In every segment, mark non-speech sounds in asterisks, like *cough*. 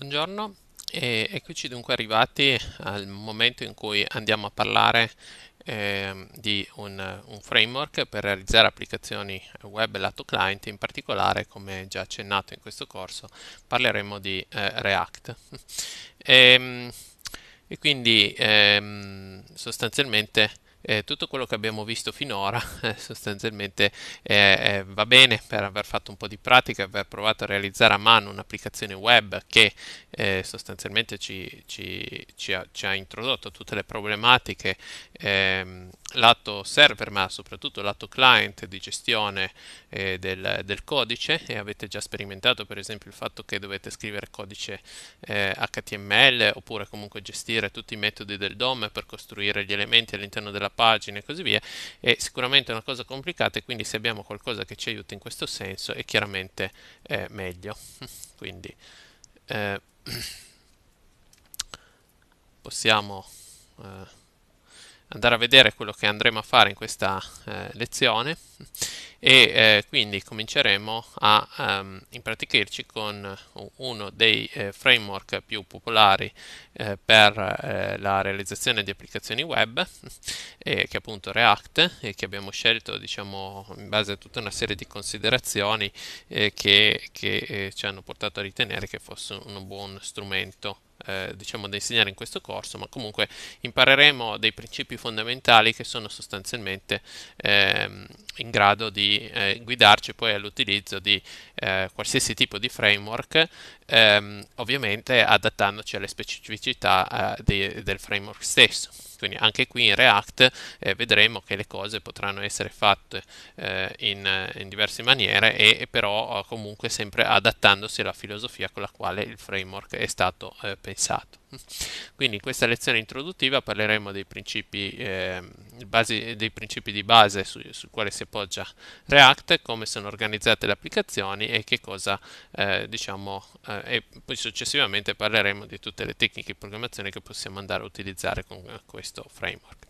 Buongiorno e eccoci dunque arrivati al momento in cui andiamo a parlare eh, di un, un, framework per realizzare applicazioni web lato client, in particolare come già accennato in questo corso parleremo di eh, React. *laughs* e, ehm, e, quindi ehm, sostanzialmente eh, tutto quello che abbiamo visto finora *laughs* eh, sostanzialmente eh, va bene per aver fatto un po' di pratica, aver provato a realizzare a mano un'applicazione web che eh, sostanzialmente ci, ci, ci, ha, ci, ha, introdotto tutte le problematiche ehm, lato server ma soprattutto lato client di gestione eh, del, del, codice e avete già sperimentato per esempio il fatto che dovete scrivere codice eh, HTML oppure comunque gestire tutti i metodi del DOM per costruire gli elementi all'interno della pagina e così via è sicuramente una cosa complicata e quindi se abbiamo qualcosa che ci aiuta in questo senso è chiaramente eh, meglio *laughs* quindi eh, *clears throat* possiamo eh, andare a vedere quello che andremo a fare in questa eh, lezione e eh, quindi cominceremo a um, ehm, impraticirci con uno dei eh, framework più popolari eh, per eh, la realizzazione di applicazioni web eh, che è appunto React e che abbiamo scelto diciamo in base a tutta una serie di considerazioni che, che ci hanno portato a ritenere che fosse un buon strumento eh, diciamo da insegnare in questo corso, ma comunque impareremo dei principi fondamentali che sono sostanzialmente ehm, in grado di eh, guidarci poi all'utilizzo di eh, qualsiasi tipo di framework, ehm, ovviamente adattandoci alle specificità eh, di, del framework stesso. Quindi anche qui in React eh, vedremo che le cose potranno essere fatte eh, in, eh, in, diverse maniere e, e però eh, comunque sempre adattandosi alla filosofia con la quale il framework è stato eh, pensato. *laughs* Quindi in questa lezione introduttiva parleremo dei principi, eh, basi, dei principi di base sul su quale si appoggia React, come sono organizzate le applicazioni e che cosa eh, diciamo eh, e poi successivamente parleremo di tutte le tecniche di programmazione che possiamo andare a utilizzare con questo framework.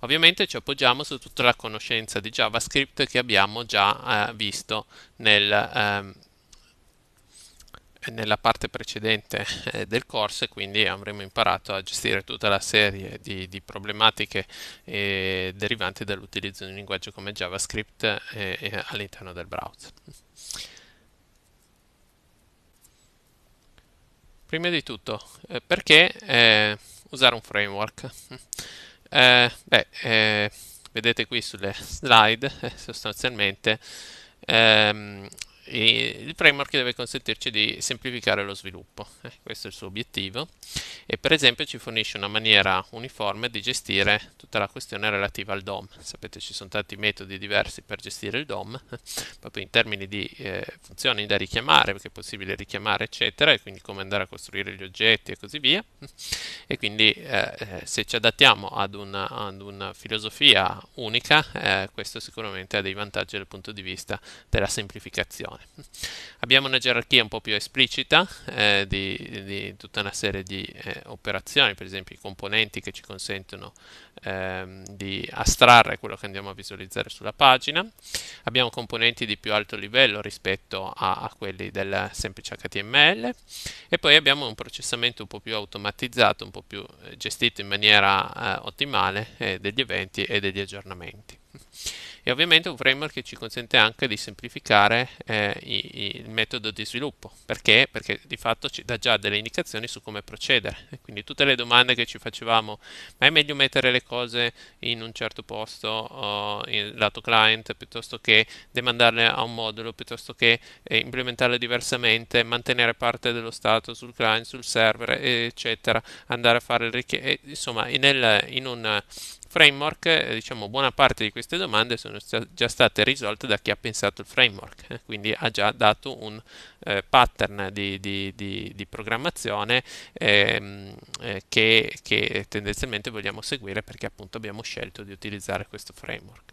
Ovviamente ci appoggiamo su tutta la conoscenza di JavaScript che abbiamo già eh, visto nel, ehm, nella parte precedente eh, del corso e quindi avremo imparato a gestire tutta la serie di, di problematiche eh, derivanti dall'utilizzo di un linguaggio come JavaScript eh, all'interno del browser. Prima di tutto, eh, perché eh, usare un framework? *laughs* beh, vedete qui sulle slide sostanzialmente ehm, e il framework deve consentirci di semplificare lo sviluppo, eh, questo è il suo obiettivo, e per esempio ci fornisce una maniera uniforme di gestire tutta la questione relativa al DOM. Sapete ci sono tanti metodi diversi per gestire il DOM, eh, proprio in termini di eh, funzioni da richiamare, perché è possibile richiamare eccetera, e quindi come andare a costruire gli oggetti e così via, e quindi eh, eh, se ci adattiamo ad una, ad una filosofia unica, questo sicuramente ha dei vantaggi dal punto di vista della semplificazione. Abbiamo una gerarchia un po' più esplicita eh, di, di, tutta una serie di eh, operazioni, per esempio i componenti che ci consentono ehm, di astrarre quello che andiamo a visualizzare sulla pagina. Abbiamo componenti di più alto livello rispetto a, a quelli del semplice HTML e poi abbiamo un processamento un po' più automatizzato, un po' più eh, gestito in maniera eh, ottimale eh, degli eventi e degli aggiornamenti e ovviamente un framework che ci consente anche di semplificare eh, i, il metodo di sviluppo perché? perché di fatto ci dà già delle indicazioni su come procedere e quindi tutte le domande che ci facevamo ma è meglio mettere le cose in un certo posto oh, in lato client piuttosto che demandarle a un modulo piuttosto che eh, implementarle diversamente mantenere parte dello stato sul client sul server eccetera andare a fare il richieste insomma nel, in un framework, eh, diciamo buona parte di queste domande sono già state risolte da chi ha pensato il framework, eh, quindi ha già dato un eh, pattern di, di, di, di programmazione ehm, eh, che, che, tendenzialmente vogliamo seguire perché appunto abbiamo scelto di utilizzare questo framework.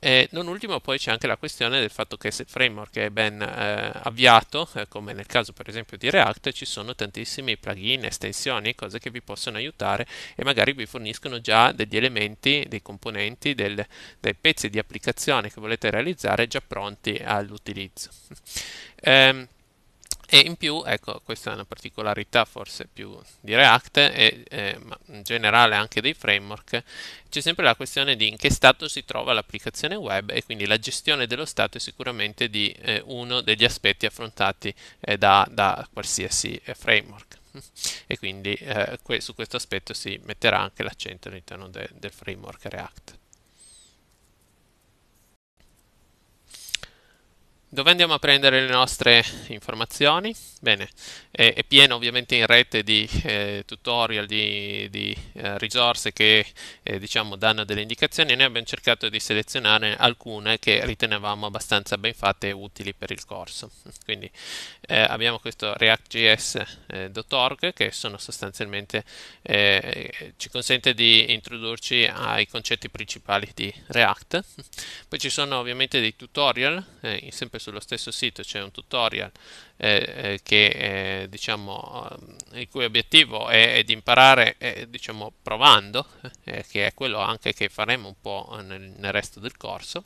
Eh, non ultimo poi c'è anche la questione del fatto che se il framework è ben eh, avviato, eh, come nel caso per esempio di React, ci sono tantissimi plugin, estensioni, cose che vi possono aiutare e magari vi forniscono già degli elementi, dei componenti, del, dei pezzi di applicazione che volete realizzare già pronti all'utilizzo. Ehm, e in più, ecco, questa è una particolarità forse più di React e, e eh, ma in generale anche dei framework, c'è sempre la questione di in che stato si trova l'applicazione web e quindi la gestione dello stato è sicuramente di, eh, uno degli aspetti affrontati eh, da, da, qualsiasi eh, framework e quindi eh, que su questo aspetto si metterà anche l'accento all'interno de del framework React. Dove andiamo a prendere le nostre informazioni? Bene, è, è pieno ovviamente in rete di eh, tutorial, di, di eh, risorse che eh, diciamo danno delle indicazioni e noi abbiamo cercato di selezionare alcune che ritenevamo abbastanza ben fatte e utili per il corso. Quindi eh, abbiamo questo reactjs.org eh, che sostanzialmente eh, ci consente di introdurci ai concetti principali di React. Poi ci sono ovviamente dei tutorial, sempre sempre sullo stesso sito c'è un tutorial eh, eh che è, eh, diciamo, eh, il cui obiettivo è, è di imparare eh, diciamo, provando, eh, che è quello anche che faremo un po' nel, nel resto del corso.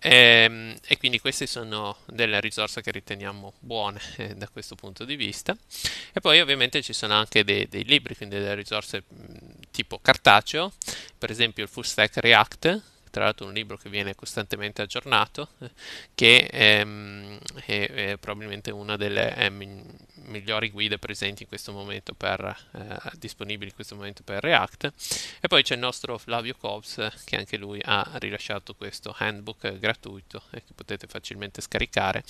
E, ehm, e, quindi queste sono delle risorse che riteniamo buone da questo punto di vista. E poi ovviamente ci sono anche dei, dei libri, quindi delle risorse tipo cartaceo, per esempio il Full Stack React tra l'altro un libro che viene costantemente aggiornato, *laughs* che è, ehm, è, è probabilmente una delle eh, migliori guide presenti in questo momento per, eh, disponibili in questo momento per React. E poi c'è il nostro Flavio Cobbs che anche lui ha rilasciato questo handbook gratuito eh, che potete facilmente scaricare,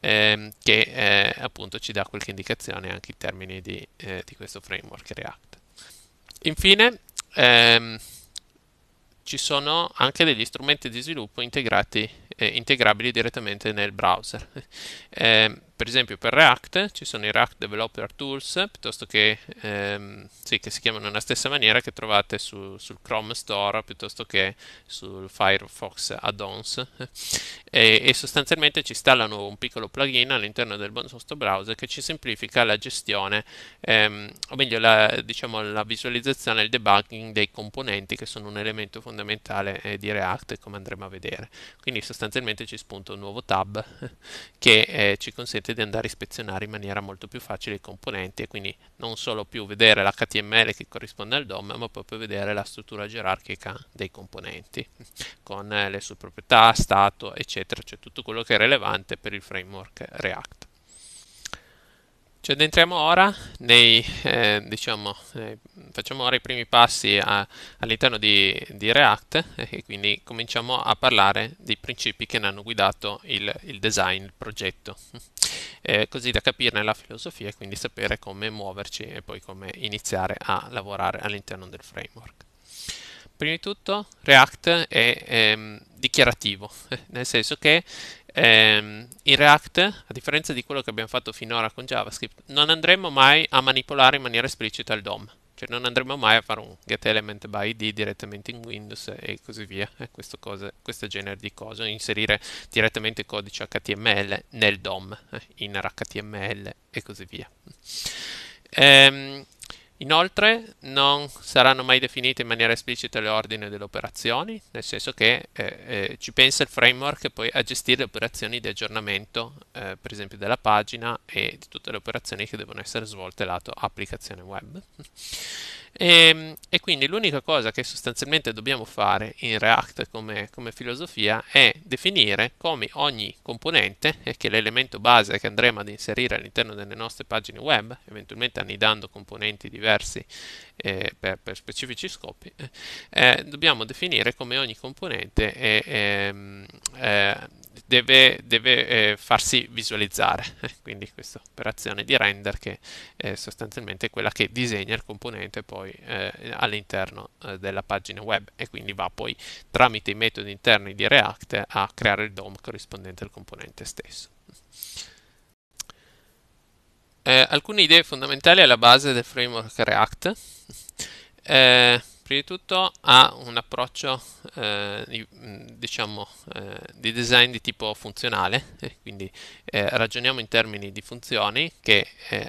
ehm, che eh, appunto ci dà qualche indicazione anche in termini di, eh, di questo framework React. Infine, ehm, ci sono anche degli strumenti di sviluppo integrati, eh, integrabili direttamente nel browser. *laughs* Eh, per esempio per React ci sono i React Developer Tools piuttosto che, ehm, sì, che si chiamano nella stessa maniera che trovate su, sul Chrome Store piuttosto che sul Firefox Add-ons *laughs* e, e, sostanzialmente ci installano un piccolo plugin all'interno del nostro browser che ci semplifica la gestione ehm, o meglio la, diciamo, la visualizzazione e il debugging dei componenti che sono un elemento fondamentale eh, di React come andremo a vedere quindi sostanzialmente ci spunta un nuovo tab *laughs* che eh, ci consente consente di andare a ispezionare in maniera molto più facile i componenti e quindi non solo più vedere l'HTML che corrisponde al DOM ma proprio vedere la struttura gerarchica dei componenti *laughs* con eh, le sue proprietà, stato eccetera, cioè tutto quello che è relevante per il framework React. Ci cioè, addentriamo ora, nei, eh, diciamo, eh, facciamo ora i primi passi all'interno di, di, React eh, e quindi cominciamo a parlare dei principi che ne hanno guidato il, il design, il progetto. *laughs* eh, così da capirne la filosofia e quindi sapere come muoverci e poi come iniziare a lavorare all'interno del framework. Prima di tutto React è ehm, dichiarativo, *laughs* nel senso che ehm, in React, a differenza di quello che abbiamo fatto finora con JavaScript, non andremo mai a manipolare in maniera esplicita il DOM cioè non andremo mai a fare un get element by id direttamente in Windows e così via, eh, questo, cosa, questo genere di cose, inserire direttamente codice HTML nel DOM, eh, in HTML e così via. Ehm, Inoltre non saranno mai definite in maniera esplicita le ordini delle operazioni, nel senso che eh, eh, ci pensa il framework poi a gestire le operazioni di aggiornamento, eh, per esempio della pagina e di tutte le operazioni che devono essere svolte lato applicazione web. E, ehm, e quindi l'unica cosa che sostanzialmente dobbiamo fare in React come, come filosofia è definire come ogni componente, che è l'elemento base che andremo ad inserire all'interno delle nostre pagine web, eventualmente annidando componenti diversi eh, per, per, specifici scopi, eh, dobbiamo definire come ogni componente è, eh, deve, deve eh, farsi visualizzare, *laughs* quindi questa operazione di render che è sostanzialmente quella che disegna il componente poi eh, all'interno della pagina web e quindi va poi tramite i metodi interni di React a creare il DOM corrispondente al componente stesso eh, alcune idee fondamentali alla base del framework React. Eh, prima di tutto ha un approccio eh, diciamo, eh, di design di tipo funzionale, eh, quindi eh, ragioniamo in termini di funzioni che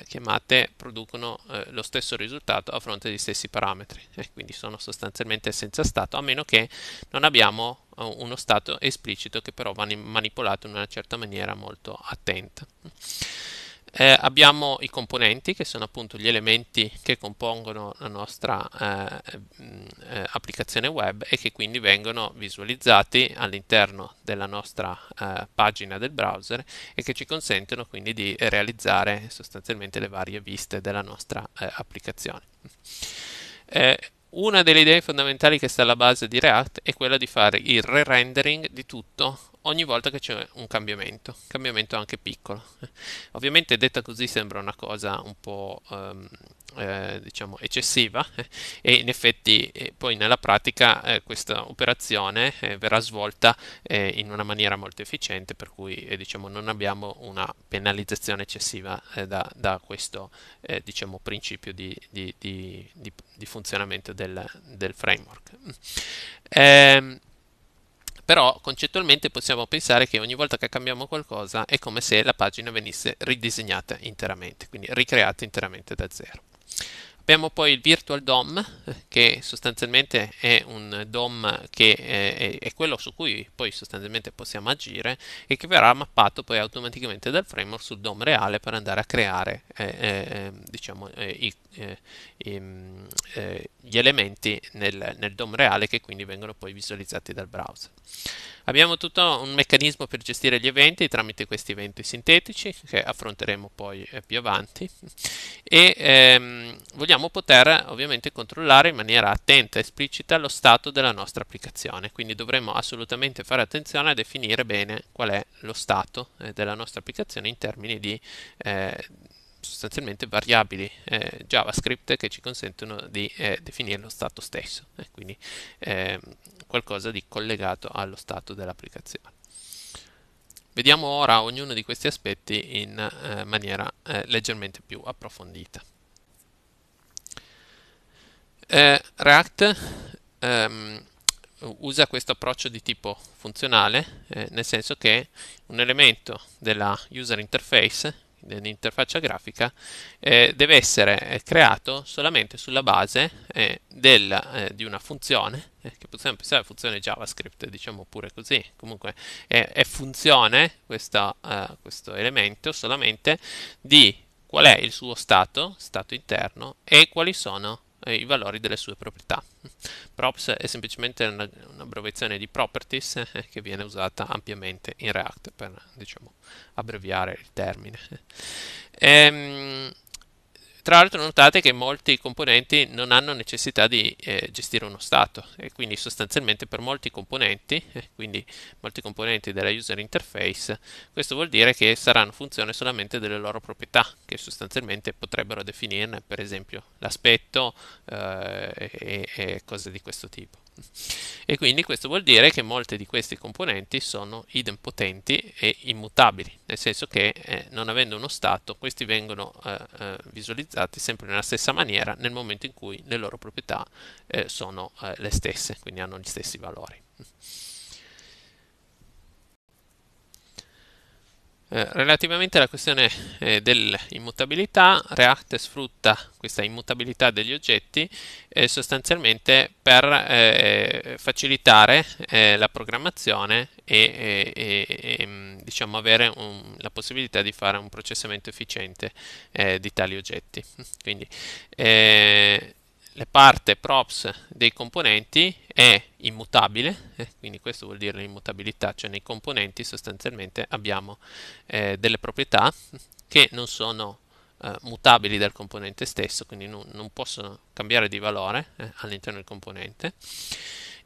chiamate producono lo stesso risultato a fronte degli stessi parametri, quindi sono sostanzialmente senza stato, a meno che non abbiamo uno stato esplicito che però va manipolato in una certa maniera molto attenta. Eh, abbiamo i componenti che sono appunto gli elementi che compongono la nostra eh, mm, eh, applicazione web e che quindi vengono visualizzati all'interno della nostra eh, pagina del browser e che ci consentono quindi di realizzare sostanzialmente le varie viste della nostra eh, applicazione. Eh, una delle idee fondamentali che sta alla base di React è quella di fare il re-rendering di tutto ogni volta che c'è un cambiamento, cambiamento anche piccolo. *laughs* Ovviamente detta così sembra una cosa un po' ehm, eh, diciamo eccessiva eh, *laughs* e in effetti eh, poi nella pratica eh, questa operazione eh, verrà svolta eh, in una maniera molto efficiente per cui diciamo non abbiamo una penalizzazione eccessiva da, da, questo diciamo principio di, di, di, di funzionamento del, del framework. Ehm, però concettualmente possiamo pensare che ogni volta che cambiamo qualcosa è come se la pagina venisse ridisegnata interamente, quindi ricreata interamente da zero. Abbiamo poi il Virtual DOM, che sostanzialmente è un DOM che eh, è, è, quello su cui poi sostanzialmente possiamo agire e che verrà mappato poi automaticamente dal framework sul DOM reale per andare a creare eh, eh, ehm, diciamo, eh, eh, ehm, eh, gli elementi nel, nel DOM reale che quindi vengono poi visualizzati dal browser. Abbiamo tutto un meccanismo per gestire gli eventi tramite questi eventi sintetici che affronteremo poi più avanti e ehm, vogliamo poter ovviamente controllare in maniera attenta e esplicita lo stato della nostra applicazione, quindi dovremo assolutamente fare attenzione a definire bene qual è lo stato eh, della nostra applicazione in termini di eh, sostanzialmente variabili eh, JavaScript che ci consentono di eh, definire lo stato stesso, eh, quindi ehm, qualcosa di collegato allo stato dell'applicazione. Vediamo ora ognuno di questi aspetti in eh, maniera leggermente più approfondita. Eh, React ehm, usa questo approccio di tipo funzionale, eh, nel senso che un elemento della user interface, dell'interfaccia grafica, eh, deve essere eh, creato solamente sulla base eh, del, eh, di una funzione, che possiamo pensare funzione JavaScript, diciamo pure così, comunque è, funzione questa, questo elemento solamente di qual è il suo stato, stato interno, e quali sono eh, i valori delle sue proprietà. *laughs* Props è semplicemente un'abbreviazione di properties eh, che viene usata ampiamente in React per diciamo, abbreviare il termine. *laughs* Ehm, tra l'altro notate che molti componenti non hanno necessità di eh, gestire uno stato e quindi sostanzialmente per molti componenti, eh, quindi molti componenti della user interface, questo vuol dire che saranno funzione solamente delle loro proprietà, che sostanzialmente potrebbero definirne per esempio l'aspetto eh, e, e cose di questo tipo. E quindi questo vuol dire che molte di queste componenti sono idempotenti e immutabili, nel senso che eh, non avendo uno stato questi vengono eh, eh visualizzati sempre nella stessa maniera nel momento in cui le loro proprietà eh, sono eh, le stesse, quindi hanno gli stessi valori. Eh, relativamente alla questione eh, dell'immutabilità, React sfrutta questa immutabilità degli oggetti eh, sostanzialmente per eh, facilitare eh, la programmazione e, e, e mm, diciamo, avere un, la possibilità di fare un processamento efficiente di tali oggetti. *laughs* Quindi, le parti props dei componenti è immutabile, eh, quindi questo vuol dire l'immutabilità, cioè nei componenti sostanzialmente abbiamo eh, delle proprietà che non sono eh, mutabili dal componente stesso, quindi non, non possono cambiare di valore eh, all'interno del componente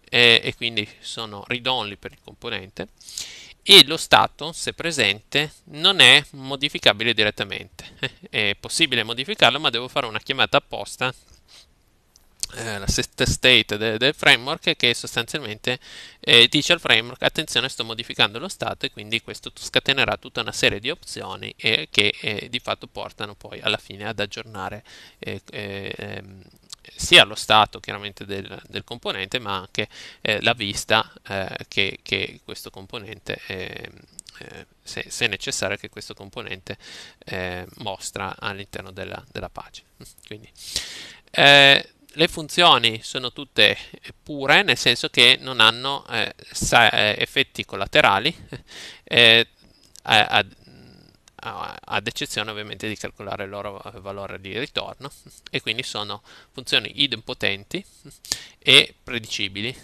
e, eh, e quindi sono read per il componente e lo stato, se presente, non è modificabile direttamente. *laughs* È possibile modificarlo, ma devo fare una chiamata apposta eh, la set state de, del framework che sostanzialmente eh, dice al framework attenzione sto modificando lo stato e quindi questo scatenerà tutta una serie di opzioni eh, che eh, di fatto portano poi alla fine ad aggiornare eh, eh, ehm, sia lo stato chiaramente del, del componente ma anche eh, la vista eh, che, che, questo componente ehm, eh, se, se, necessario che questo componente mostra all'interno della, della pagina *laughs* quindi le funzioni sono tutte pure, nel senso che non hanno eh, eh effetti collaterali, *laughs* eh, ad, ad eccezione ovviamente di calcolare il loro valore di ritorno e quindi sono funzioni idempotenti e predicibili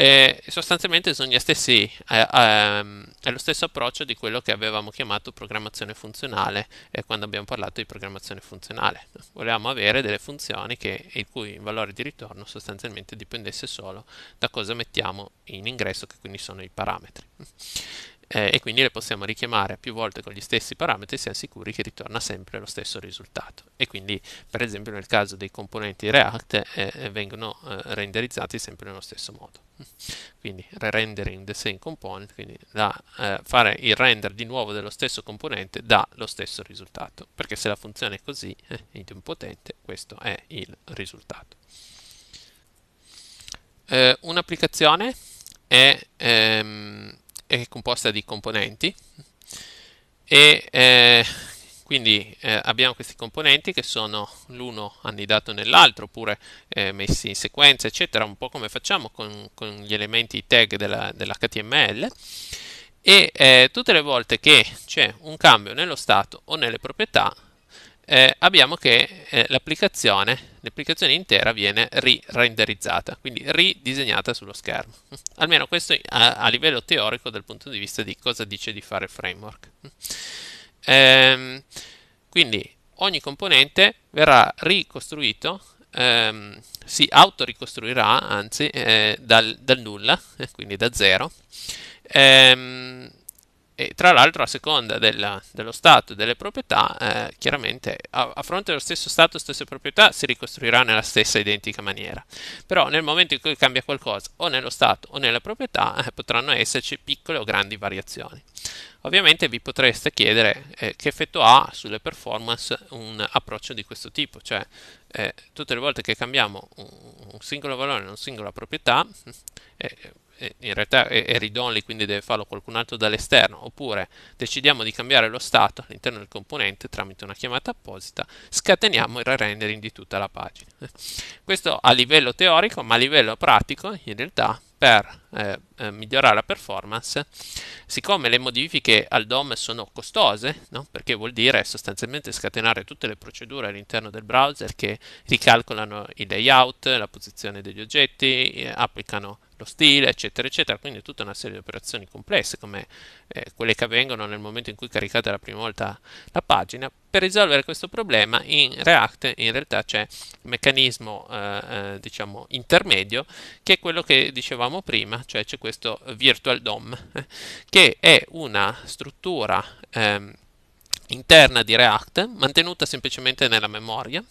e sostanzialmente sono gli stessi, eh, ehm, è lo stesso approccio di quello che avevamo chiamato programmazione funzionale eh, quando abbiamo parlato di programmazione funzionale. Volevamo avere delle funzioni che, il cui valore di ritorno sostanzialmente dipendesse solo da cosa mettiamo in ingresso, che quindi sono i parametri eh, e quindi le possiamo richiamare più volte con gli stessi parametri e siamo sicuri che ritorna sempre lo stesso risultato e quindi per esempio nel caso dei componenti React eh, eh vengono eh, renderizzati sempre nello stesso modo *laughs* quindi rendering the same component quindi da, eh, fare il render di nuovo dello stesso componente dà lo stesso risultato perché se la funzione è così eh, idempotente questo è il risultato eh, un'applicazione è ehm, è composta di componenti e eh, quindi eh, abbiamo questi componenti che sono l'uno annidato nell'altro oppure eh, messi in sequenza eccetera un po' come facciamo con, con gli elementi tag della, dell'HTML e eh, tutte le volte che c'è un cambio nello stato o nelle proprietà eh, abbiamo che eh, l'applicazione, l'applicazione intera viene re-renderizzata, quindi ridisegnata sullo schermo. *laughs* Almeno questo a, a, livello teorico dal punto di vista di cosa dice di fare il framework. *laughs* Ehm, quindi ogni componente verrà ricostruito, ehm, si autoricostruirà anzi eh, dal, dal, nulla, *laughs* quindi da zero. Ehm, e tra l'altro a seconda della, dello stato delle proprietà, eh, chiaramente a, a, fronte dello stesso stato, stesse proprietà si ricostruirà nella stessa identica maniera. Però nel momento in cui cambia qualcosa o nello stato o nella proprietà eh, potranno esserci piccole o grandi variazioni. Ovviamente vi potreste chiedere eh, che effetto ha sulle performance un approccio di questo tipo, cioè eh, tutte le volte che cambiamo un, un singolo valore in una singola proprietà, eh, in realtà è, è read-only, quindi deve farlo qualcun altro dall'esterno, oppure decidiamo di cambiare lo stato all'interno del componente tramite una chiamata apposita, scateniamo il rendering di tutta la pagina. *laughs* Questo a livello teorico, ma a livello pratico, in realtà, per eh, eh, migliorare la performance, siccome le modifiche al DOM sono costose, no? perché vuol dire sostanzialmente scatenare tutte le procedure all'interno del browser che ricalcolano il layout, la posizione degli oggetti, eh, applicano lo stile, eccetera, eccetera. Quindi tutta una serie di operazioni complesse come eh, quelle che avvengono nel momento in cui caricate la prima volta la pagina. Per risolvere questo problema in React in realtà c'è un meccanismo eh, eh diciamo intermedio che è quello che dicevamo prima, cioè c'è questo virtual DOM *laughs* che è una struttura ehm, interna di React, mantenuta semplicemente nella memoria,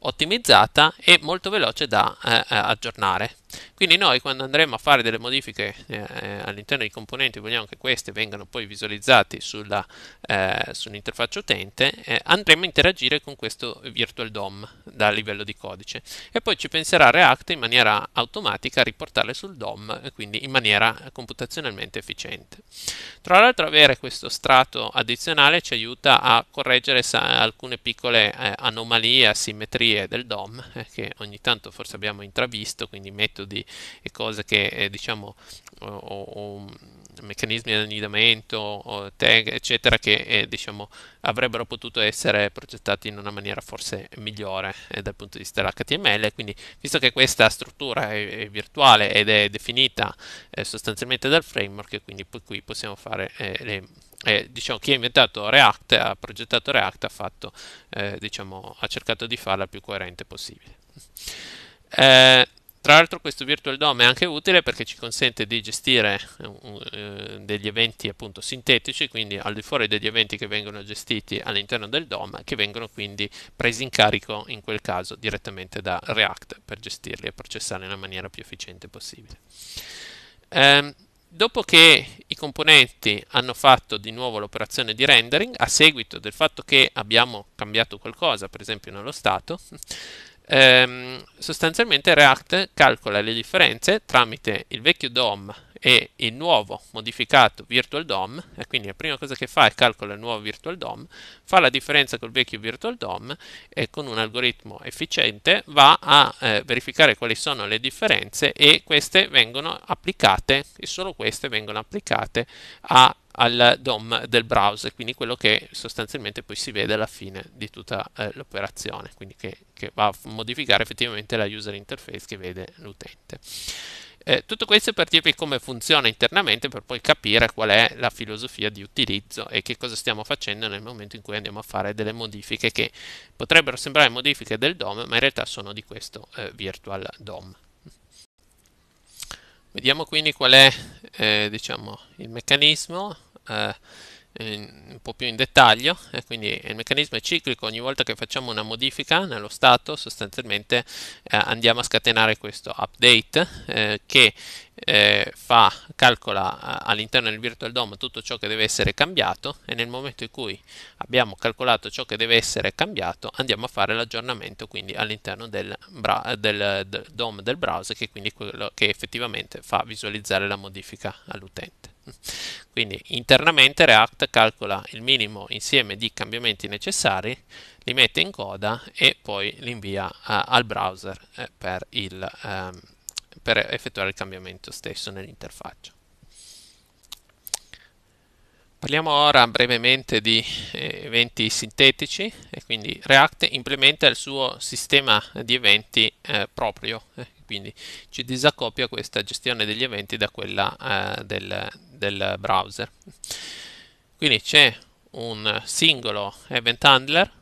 ottimizzata e molto veloce da eh, eh aggiornare. Quindi noi quando andremo a fare delle modifiche eh, eh all'interno dei componenti, vogliamo che queste vengano poi visualizzate eh, sull'interfaccia utente, eh, andremo a interagire con questo virtual DOM da livello di codice e poi ci penserà React in maniera automatica a riportarle sul DOM, quindi in maniera computazionalmente efficiente. Tra l'altro avere questo strato addizionale ci aiuta aiuta a correggere alcune piccole eh, anomalie, asimmetrie del DOM eh, che ogni tanto forse abbiamo intravisto, quindi metodi e cose che eh, diciamo o, o, meccanismi di annidamento, tag, eccetera, che eh, diciamo, avrebbero potuto essere progettati in una maniera forse migliore eh, dal punto di vista dell'HTML. Quindi, visto che questa struttura è, è virtuale ed è definita eh, sostanzialmente dal framework, quindi poi qui possiamo fare eh, le eh, diciamo, chi ha inventato React, ha progettato React, ha, fatto, eh, diciamo, ha cercato di farla più coerente possibile. Eh, tra l'altro questo virtual DOM è anche utile perché ci consente di gestire eh, eh, degli eventi appunto sintetici, quindi al di fuori degli eventi che vengono gestiti all'interno del DOM, che vengono quindi presi in carico in quel caso direttamente da React per gestirli e processarli nella maniera più efficiente possibile. Eh, dopo che i componenti hanno fatto di nuovo l'operazione di rendering a seguito del fatto che abbiamo cambiato qualcosa, per esempio nello stato, *laughs* ehm, sostanzialmente React calcola le differenze tramite il vecchio DOM e il nuovo modificato virtual DOM, e quindi la prima cosa che fa è calcola il nuovo virtual DOM, fa la differenza col vecchio virtual DOM e con un algoritmo efficiente va a eh, verificare quali sono le differenze e queste vengono applicate, e solo queste vengono applicate a, al DOM del browser, quindi quello che sostanzialmente poi si vede alla fine di tutta eh, l'operazione, quindi che, che va a modificare effettivamente la user interface che vede l'utente. Eh, tutto questo per dirvi come funziona internamente per poi capire qual è la filosofia di utilizzo e che cosa stiamo facendo nel momento in cui andiamo a fare delle modifiche che potrebbero sembrare modifiche del DOM ma in realtà sono di questo eh, virtual DOM. Vediamo quindi qual è eh, diciamo, il meccanismo. Eh, un po' più in dettaglio e eh, quindi il meccanismo è ciclico ogni volta che facciamo una modifica nello stato sostanzialmente eh, andiamo a scatenare questo update eh, che eh, fa, calcola eh, all'interno del virtual DOM tutto ciò che deve essere cambiato e nel momento in cui abbiamo calcolato ciò che deve essere cambiato andiamo a fare l'aggiornamento quindi all'interno del, del, del DOM del browser che è quello che effettivamente fa visualizzare la modifica all'utente quindi internamente React calcola il minimo insieme di cambiamenti necessari, li mette in coda e poi li invia eh, al browser eh, per, il, ehm, per effettuare il cambiamento stesso nell'interfaccia. Parliamo ora brevemente di eh, eventi sintetici e quindi React implementa il suo sistema di eventi eh, proprio eh, quindi ci disaccoppia questa gestione degli eventi da quella eh, del, del browser quindi c'è un singolo event handler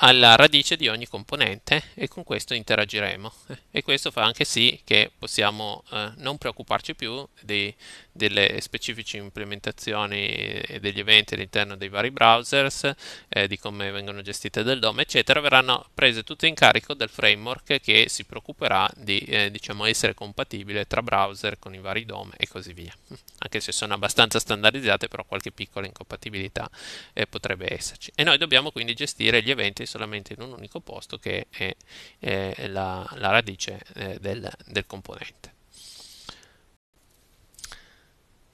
alla radice di ogni componente e con questo interagiremo e questo fa anche sì che possiamo eh, non preoccuparci più di, delle specifici implementazioni degli eventi all'interno dei vari browsers, eh, di come vengono gestite dal DOM, eccetera, verranno prese tutte in carico dal framework che si preoccuperà di eh, diciamo essere compatibile tra browser con i vari DOM e così via. *laughs* Anche se sono abbastanza standardizzate, però qualche piccola incompatibilità eh, potrebbe esserci. E noi dobbiamo quindi gestire gli eventi solamente in un unico posto che è eh, la, la radice eh, del, del componente.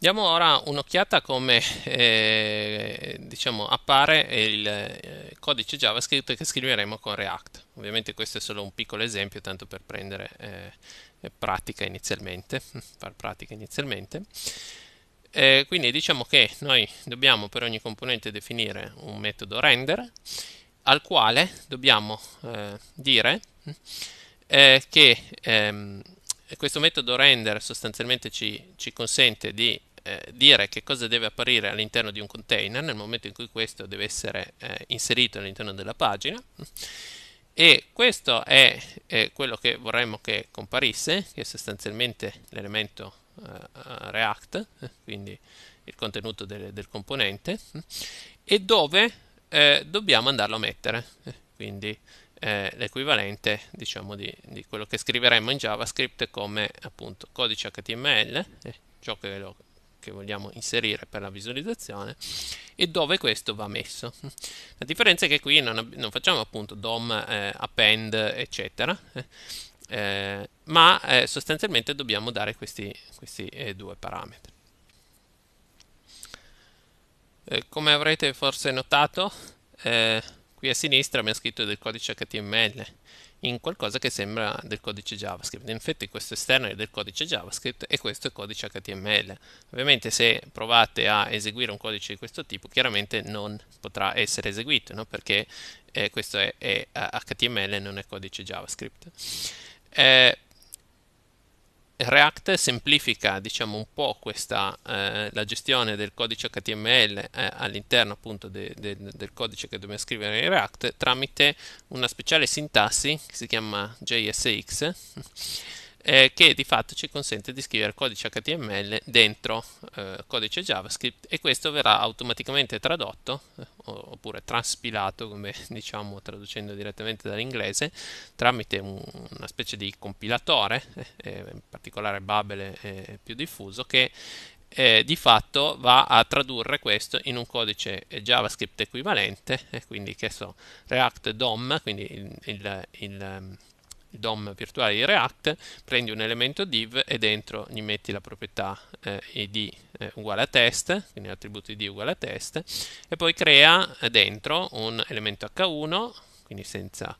Diamo ora un'occhiata a come eh, diciamo, appare il eh, codice JavaScript che scriveremo con React. Ovviamente questo è solo un piccolo esempio, tanto per prendere eh, pratica inizialmente, *laughs* far pratica inizialmente. Eh, quindi diciamo che noi dobbiamo per ogni componente definire un metodo render al quale dobbiamo eh, dire che ehm, questo metodo render sostanzialmente ci, ci consente di eh, dire che cosa deve apparire all'interno di un container nel momento in cui questo deve essere eh, inserito all'interno della pagina e questo è eh, quello che vorremmo che comparisse, che è sostanzialmente l'elemento eh, React, quindi il contenuto del, del componente, e dove eh, dobbiamo andarlo a mettere, quindi l'equivalente diciamo, di, di, quello che scriveremmo in JavaScript come appunto codice HTML, ciò che lo, che vogliamo inserire per la visualizzazione e dove questo va messo. La differenza è che qui non, non facciamo appunto DOM, eh, append, eccetera, eh, eh ma eh, sostanzialmente dobbiamo dare questi, questi eh, due parametri. Eh, come avrete forse notato, qui a sinistra abbiamo scritto del codice HTML in qualcosa che sembra del codice JavaScript. In effetti questo esterno è del codice JavaScript e questo è codice HTML. Ovviamente se provate a eseguire un codice di questo tipo, chiaramente non potrà essere eseguito, no? perché eh, questo è, è HTML eh, e non è codice JavaScript. Eh, React semplifica diciamo, un po' questa, eh, la gestione del codice HTML eh, all'interno appunto de, de, del codice che dobbiamo scrivere in React tramite una speciale sintassi che si chiama JSX eh, che di fatto ci consente di scrivere codice HTML dentro eh, codice JavaScript e questo verrà automaticamente tradotto eh, oppure traspilato come *laughs* diciamo traducendo direttamente dall'inglese tramite un, una specie di compilatore eh, eh, in particolare Babel è più diffuso che eh, di fatto va a tradurre questo in un codice JavaScript equivalente, eh, quindi che so, React DOM, quindi il, il, il DOM virtuale di React, prendi un elemento div e dentro gli metti la proprietà eh, id eh, uguale a test, quindi l'attributo id uguale a test, e poi crea dentro un elemento h1, quindi senza,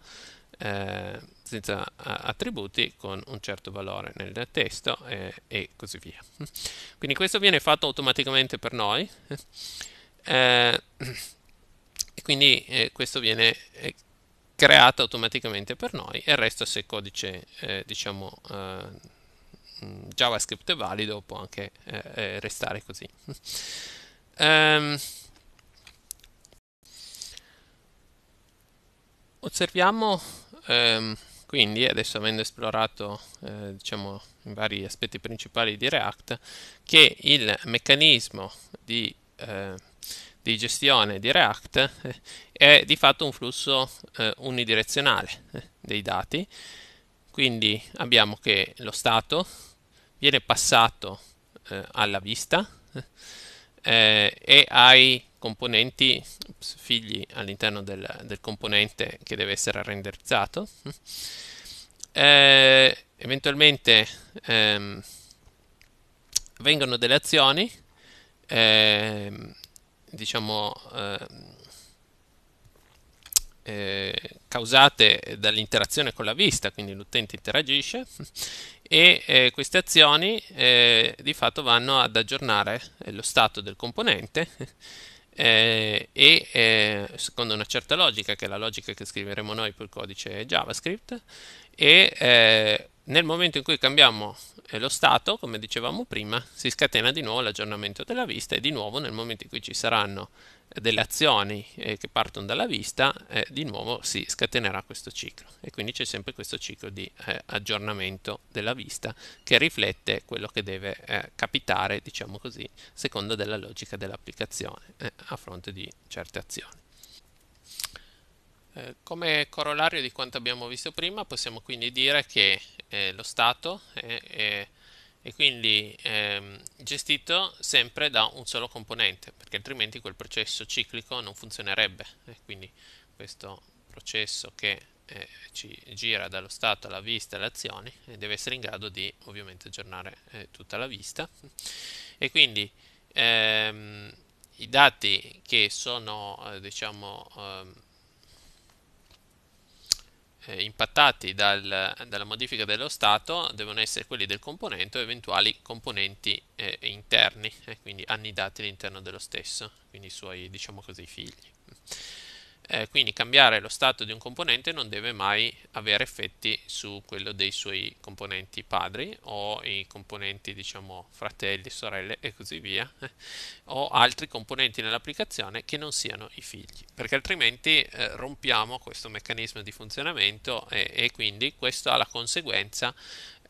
eh, senza eh, attributi, con un certo valore nel testo e così via. Quindi questo viene fatto automaticamente per noi. Eh, e quindi eh, questo viene creata automaticamente per noi e il resto se il codice eh, diciamo eh, mm, JavaScript è valido può anche eh, eh restare così. Um, *laughs* osserviamo um, quindi adesso avendo esplorato eh, diciamo i vari aspetti principali di React che il meccanismo di eh, di gestione di React eh, è di fatto un flusso eh, unidirezionale eh, dei dati. Quindi abbiamo che lo stato viene passato eh, alla vista eh, e ai componenti ups, figli all'interno del, del, componente che deve essere renderizzato. eventualmente ehm, vengono delle azioni ehm, diciamo, eh, eh, causate dall'interazione con la vista, quindi l'utente interagisce e eh, queste azioni eh, di fatto vanno ad aggiornare lo stato del componente eh, e eh, secondo una certa logica, che è la logica che scriveremo noi per il codice JavaScript, e nel momento in cui cambiamo eh, lo stato, come dicevamo prima, si scatena di nuovo l'aggiornamento della vista e di nuovo nel momento in cui ci saranno eh, delle azioni eh, che partono dalla vista, di nuovo si scatenerà questo ciclo e quindi c'è sempre questo ciclo di aggiornamento della vista che riflette quello che deve capitare, diciamo così, secondo della logica dell'applicazione a fronte di certe azioni. Eh, come corollario di quanto abbiamo visto prima possiamo quindi dire che eh, lo stato è, è, è quindi ehm, gestito sempre da un solo componente perché altrimenti quel processo ciclico non funzionerebbe eh, quindi questo processo che eh, ci gira dallo stato alla vista alle azioni eh, deve essere in grado di ovviamente aggiornare tutta la vista e quindi ehm, i dati che sono diciamo ehm, eh, impattati dal, dalla modifica dello stato devono essere quelli del componente o eventuali componenti eh, interni, eh, quindi annidati all'interno dello stesso, quindi i suoi, diciamo così, figli eh, quindi cambiare lo stato di un componente non deve mai avere effetti su quello dei suoi componenti padri o i componenti diciamo fratelli, sorelle e così via *laughs* o altri componenti nell'applicazione che non siano i figli perché altrimenti eh, rompiamo questo meccanismo di funzionamento e, e quindi questo ha la conseguenza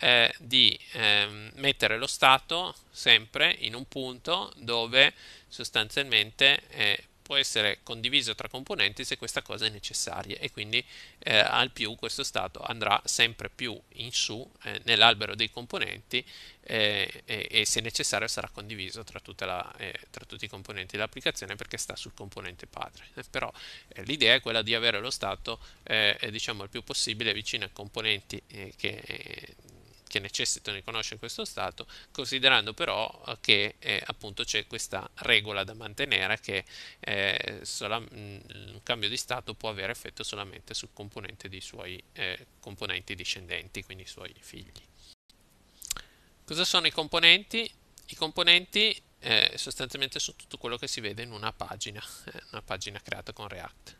eh, di ehm, mettere lo stato sempre in un punto dove sostanzialmente eh, può essere condiviso tra componenti se questa cosa è necessaria e quindi eh, al più questo stato andrà sempre più in su eh, nell'albero dei componenti eh, e, e, se necessario sarà condiviso tra, la, eh, tra tutti i componenti dell'applicazione perché sta sul componente padre. Eh, però eh, l'idea è quella di avere lo stato diciamo il più possibile vicino ai componenti che che necessitano di conoscere questo stato, considerando però eh, che eh, appunto c'è questa regola da mantenere che eh, sola, mm, un cambio di stato può avere effetto solamente sul componente dei suoi eh, componenti discendenti, quindi i suoi figli. Cosa sono i componenti? I componenti eh, sostanzialmente sono tutto quello che si vede in una pagina, eh, una pagina creata con React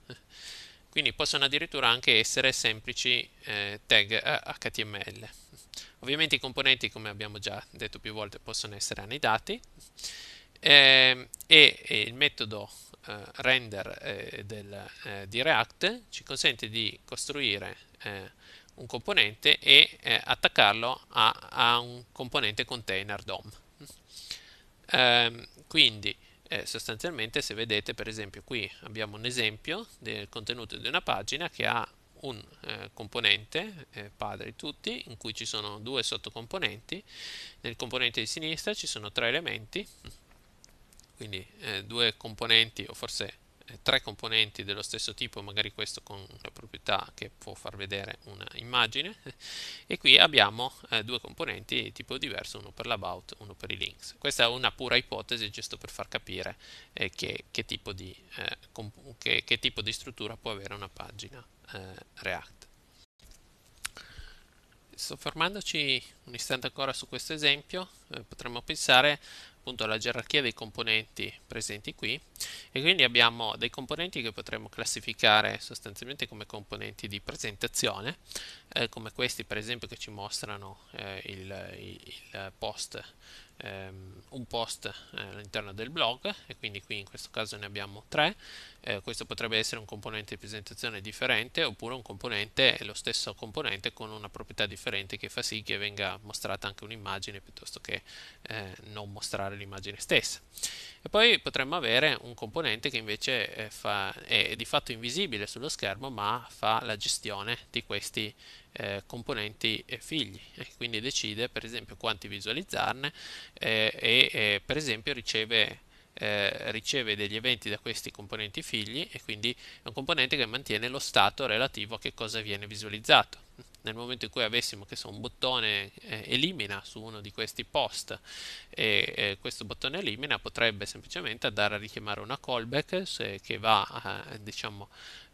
quindi possono addirittura anche essere semplici eh, tag HTML. Ovviamente i componenti, come abbiamo già detto più volte, possono essere annidati ehm, e, e il metodo eh, render eh, del, eh, di React ci consente di costruire eh, un componente e eh, attaccarlo a, a, un componente container DOM. Ehm, quindi eh, sostanzialmente se vedete per esempio qui abbiamo un esempio del contenuto di una pagina che ha un eh, componente, eh, padre di tutti, in cui ci sono due sottocomponenti, nel componente di sinistra ci sono tre elementi, quindi eh, due componenti o forse eh, tre componenti dello stesso tipo, magari questo con la proprietà che può far vedere un'immagine, *laughs* e qui abbiamo eh, due componenti di tipo diverso, uno per l'about, uno per i links. Questa è una pura ipotesi, giusto per far capire eh, che, che, tipo di, eh, che, che, tipo di, struttura può avere una pagina eh, React. Soffermandoci un istante ancora su questo esempio, eh, potremmo pensare appunto la gerarchia dei componenti presenti qui e quindi abbiamo dei componenti che potremmo classificare sostanzialmente come componenti di presentazione eh, come questi per esempio che ci mostrano eh, il, il, il, post ehm, un post eh, all'interno del blog e quindi qui in questo caso ne abbiamo tre eh, questo potrebbe essere un componente di presentazione differente oppure un componente lo stesso componente con una proprietà differente che fa sì che venga mostrata anche un'immagine piuttosto che eh, non mostrare l'immagine stessa e poi potremmo avere un componente che invece eh, fa, è di fatto invisibile sullo schermo ma fa la gestione di questi eh, componenti e figli e quindi decide per esempio quanti visualizzarne eh, e eh, per esempio riceve, eh, riceve degli eventi da questi componenti figli e quindi è un componente che mantiene lo stato relativo a che cosa viene visualizzato nel momento in cui avessimo so, un bottone eh, elimina su uno di questi post e eh, questo bottone elimina potrebbe semplicemente andare a richiamare una callback se, che va a, diciamo,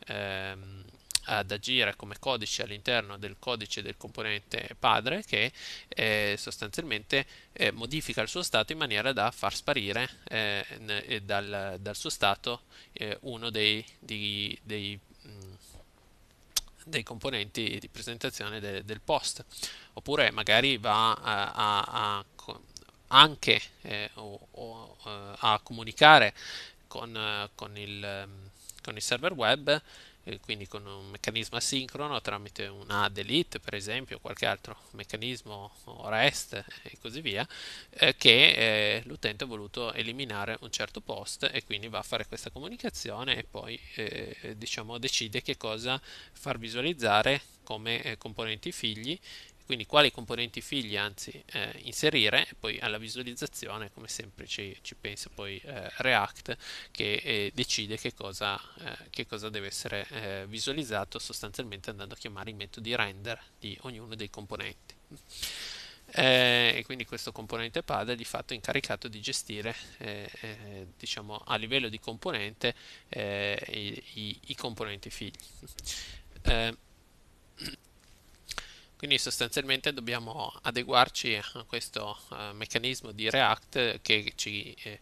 ehm, ad agire come codice all'interno del codice del componente padre che eh, sostanzialmente eh, modifica il suo stato in maniera da far sparire eh, dal, dal, suo stato eh, uno dei, dei, dei, mm, dei, componenti di presentazione de- del post oppure magari va a, a, a anche eh, o, o, eh, a comunicare con, con, il, mm, con il server web quindi con un meccanismo asincrono tramite una delete per esempio o qualche altro meccanismo rest e così via eh, che eh, l'utente ha voluto eliminare un certo post e quindi va a fare questa comunicazione e poi eh, diciamo decide che cosa far visualizzare come eh, componenti figli quindi quali componenti figli anzi eh, inserire e poi alla visualizzazione come sempre ci, ci pensa poi eh, React che eh, decide che cosa, eh, che cosa, deve essere eh, visualizzato sostanzialmente andando a chiamare i metodi render di ognuno dei componenti eh, e quindi questo componente PAD è di fatto incaricato di gestire diciamo a livello di componente i, i, i, componenti figli quindi sostanzialmente dobbiamo adeguarci a questo eh, meccanismo di React che ci eh,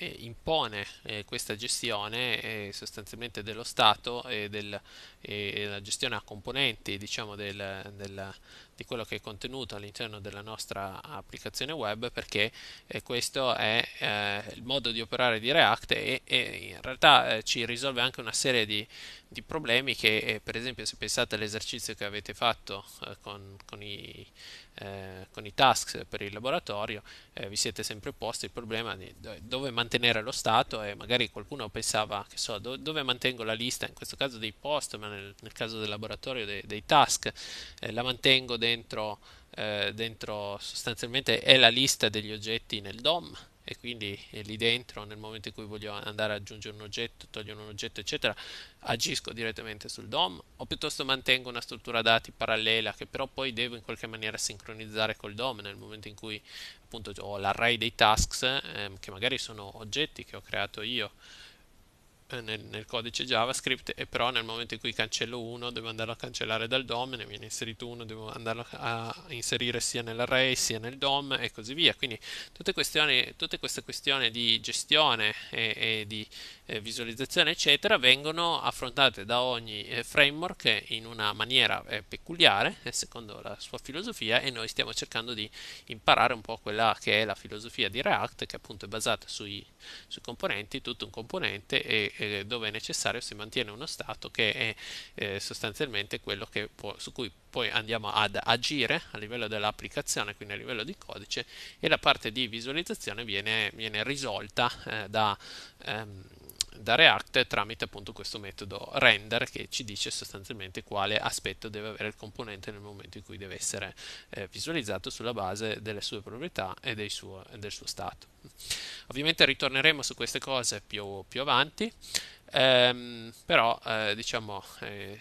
eh, impone eh, questa gestione eh, sostanzialmente dello Stato e, del, la gestione a componenti diciamo, del, del, di quello che è contenuto all'interno della nostra applicazione web perché eh, questo è eh, il modo di operare di React e, e in realtà ci risolve anche una serie di, di problemi che per esempio se pensate all'esercizio che avete fatto con, con i eh, con i tasks per il laboratorio eh, vi siete sempre posti il problema di dove mantenere lo stato e magari qualcuno pensava che so do, dove mantengo la lista in questo caso dei post ma nel, nel caso del laboratorio dei, dei task eh, la mantengo dentro, eh, dentro sostanzialmente è la lista degli oggetti nel DOM e quindi lì dentro nel momento in cui voglio andare ad aggiungere un oggetto, togliere un oggetto eccetera agisco direttamente sul DOM o piuttosto mantengo una struttura dati parallela che però poi devo in qualche maniera sincronizzare col DOM nel momento in cui appunto ho l'array dei tasks ehm, che magari sono oggetti che ho creato io eh, nel, nel, codice JavaScript e però nel momento in cui cancello uno devo andarlo a cancellare dal DOM, ne viene inserito uno, devo andarlo a inserire sia nell'array sia nel DOM e così via. Quindi tutte, tutte queste questioni di gestione e, e di eh, visualizzazione eccetera vengono affrontate da ogni eh, framework in una maniera eh, peculiare eh, secondo la sua filosofia e noi stiamo cercando di imparare un po' quella che è la filosofia di React che appunto è basata sui, sui componenti, tutto un componente e eh, dove è necessario si mantiene uno stato che è eh, sostanzialmente quello può, su cui poi andiamo ad agire a livello dell'applicazione, quindi a livello di codice, e la parte di visualizzazione viene, viene risolta eh, da... Ehm, da React tramite appunto questo metodo render che ci dice sostanzialmente quale aspetto deve avere il componente nel momento in cui deve essere eh, visualizzato sulla base delle sue proprietà e suo, del suo stato. Ovviamente ritorneremo su queste cose più, più avanti, ehm, però eh, diciamo eh,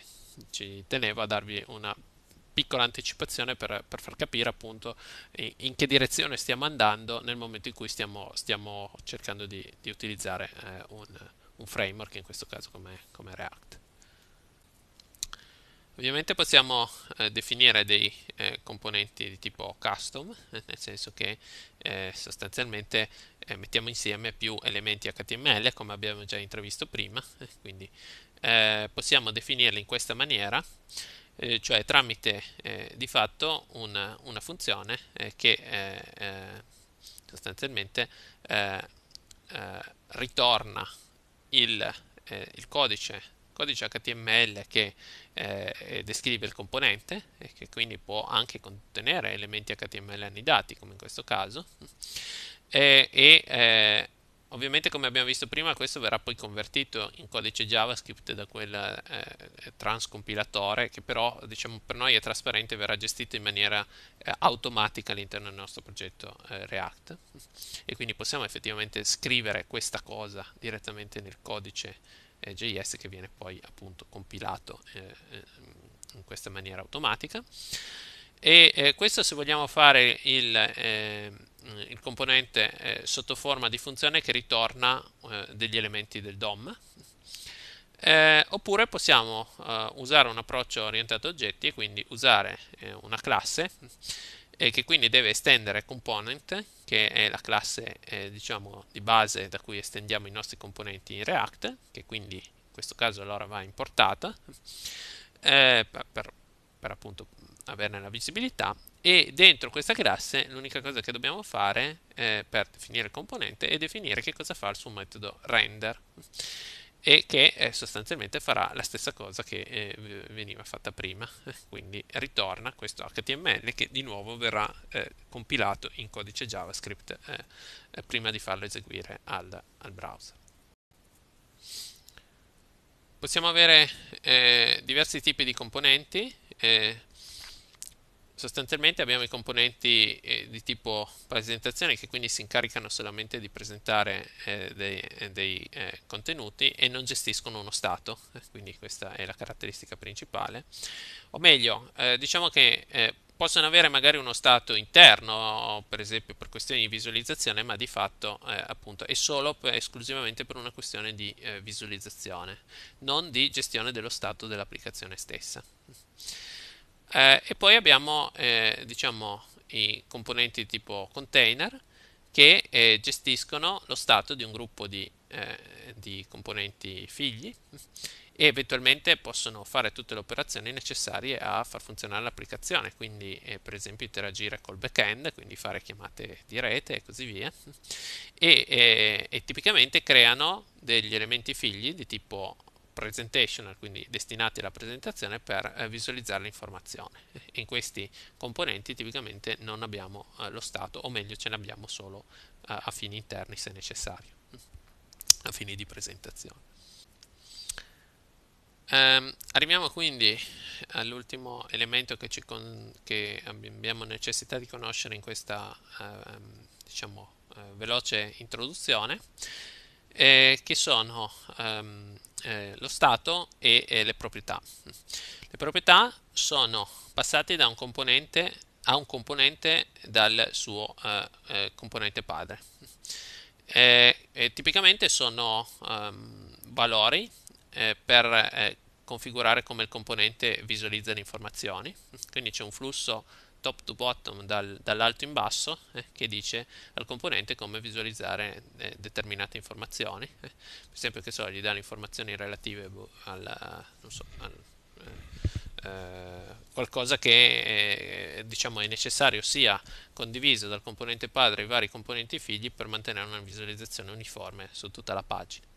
ci tenevo a darvi una piccola anticipazione per, per, far capire appunto in che direzione stiamo andando nel momento in cui stiamo, stiamo cercando di, di utilizzare eh, un, un framework in questo caso come, come React. Ovviamente possiamo eh, definire dei eh, componenti di tipo custom, *laughs* nel senso che eh, sostanzialmente eh, mettiamo insieme più elementi HTML come abbiamo già intravisto prima, eh, quindi eh, possiamo definirli in questa maniera, cioè tramite di fatto una, una funzione che sostanzialmente ritorna il, eh, il codice, codice, HTML che eh, eh, descrive il componente e che quindi può anche contenere elementi HTML annidati come in questo caso e, e eh, Ovviamente come abbiamo visto prima questo verrà poi convertito in codice JavaScript da quel eh, eh, transcompilatore che però diciamo, per noi è trasparente e verrà gestito in maniera eh, automatica all'interno del nostro progetto eh, React e quindi possiamo effettivamente scrivere questa cosa direttamente nel codice eh, JS che viene poi appunto compilato eh, in questa maniera automatica e questo se vogliamo fare il ehm, eh, il componente eh, sotto forma di funzione che ritorna eh, degli elementi del DOM eh, oppure possiamo eh, usare un approccio orientato a oggetti e quindi usare eh, una classe e che quindi deve estendere component che è la classe diciamo di base da cui estendiamo i nostri componenti in React che quindi in questo caso allora va importata per, per, per appunto averne la visibilità e dentro questa classe l'unica cosa che dobbiamo fare eh, per definire il componente è definire che cosa fa il suo metodo render e che eh, sostanzialmente farà la stessa cosa che eh, veniva fatta prima *laughs* quindi ritorna questo HTML che di nuovo verrà eh, compilato in codice JavaScript eh, prima di farlo eseguire al, al browser possiamo avere eh, diversi tipi di componenti sostanzialmente abbiamo i componenti eh, di tipo presentazione che quindi si incaricano solamente di presentare eh, dei, eh, dei eh, contenuti e non gestiscono uno stato, eh, quindi questa è la caratteristica principale. O meglio, eh, diciamo che possono avere magari uno stato interno, per esempio per questioni di visualizzazione, ma di fatto eh, appunto, è solo per, esclusivamente per una questione di eh, visualizzazione, non di gestione dello stato dell'applicazione stessa. Eh, e poi abbiamo eh, diciamo, i componenti tipo container che eh, gestiscono lo stato di un gruppo di, eh, di, componenti figli e eventualmente possono fare tutte le operazioni necessarie a far funzionare l'applicazione, quindi eh, per esempio interagire col backend, quindi fare chiamate di rete e così via, e, eh, e tipicamente creano degli elementi figli di tipo presentational, quindi destinati alla presentazione per eh, visualizzare l'informazione. In questi componenti tipicamente non abbiamo eh, lo stato, o meglio ce n'abbiamo solo eh, a fini interni se necessario, a fini di presentazione. Um, arriviamo quindi all'ultimo elemento che, con, che, abbiamo necessità di conoscere in questa um, diciamo, uh, veloce introduzione, eh, che sono um, eh, lo stato e, e le proprietà. Le proprietà sono passate da un componente a un componente dal suo eh, eh componente padre. E, eh, e eh, tipicamente sono um, valori eh, per eh, configurare come il componente visualizza le informazioni, quindi c'è un flusso top to bottom dal, dall'alto in basso eh, che dice al componente come visualizzare eh, determinate informazioni eh. per esempio che so gli dà le informazioni relative boh, alla, so, al, eh, eh, qualcosa che eh, diciamo è necessario sia condiviso dal componente padre e i vari componenti figli per mantenere una visualizzazione uniforme su tutta la pagina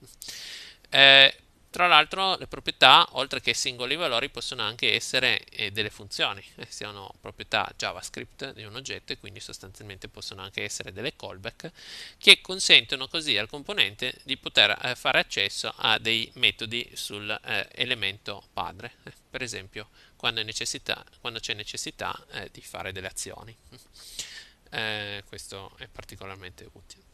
tra l'altro le proprietà, oltre che singoli valori, possono anche essere eh, delle funzioni, eh, siano proprietà JavaScript di un oggetto e quindi sostanzialmente possono anche essere delle callback che consentono così al componente di poter eh, fare accesso a dei metodi sull'elemento eh, padre, eh, per esempio quando, necessità, quando c'è necessità eh, di fare delle azioni. questo è particolarmente utile.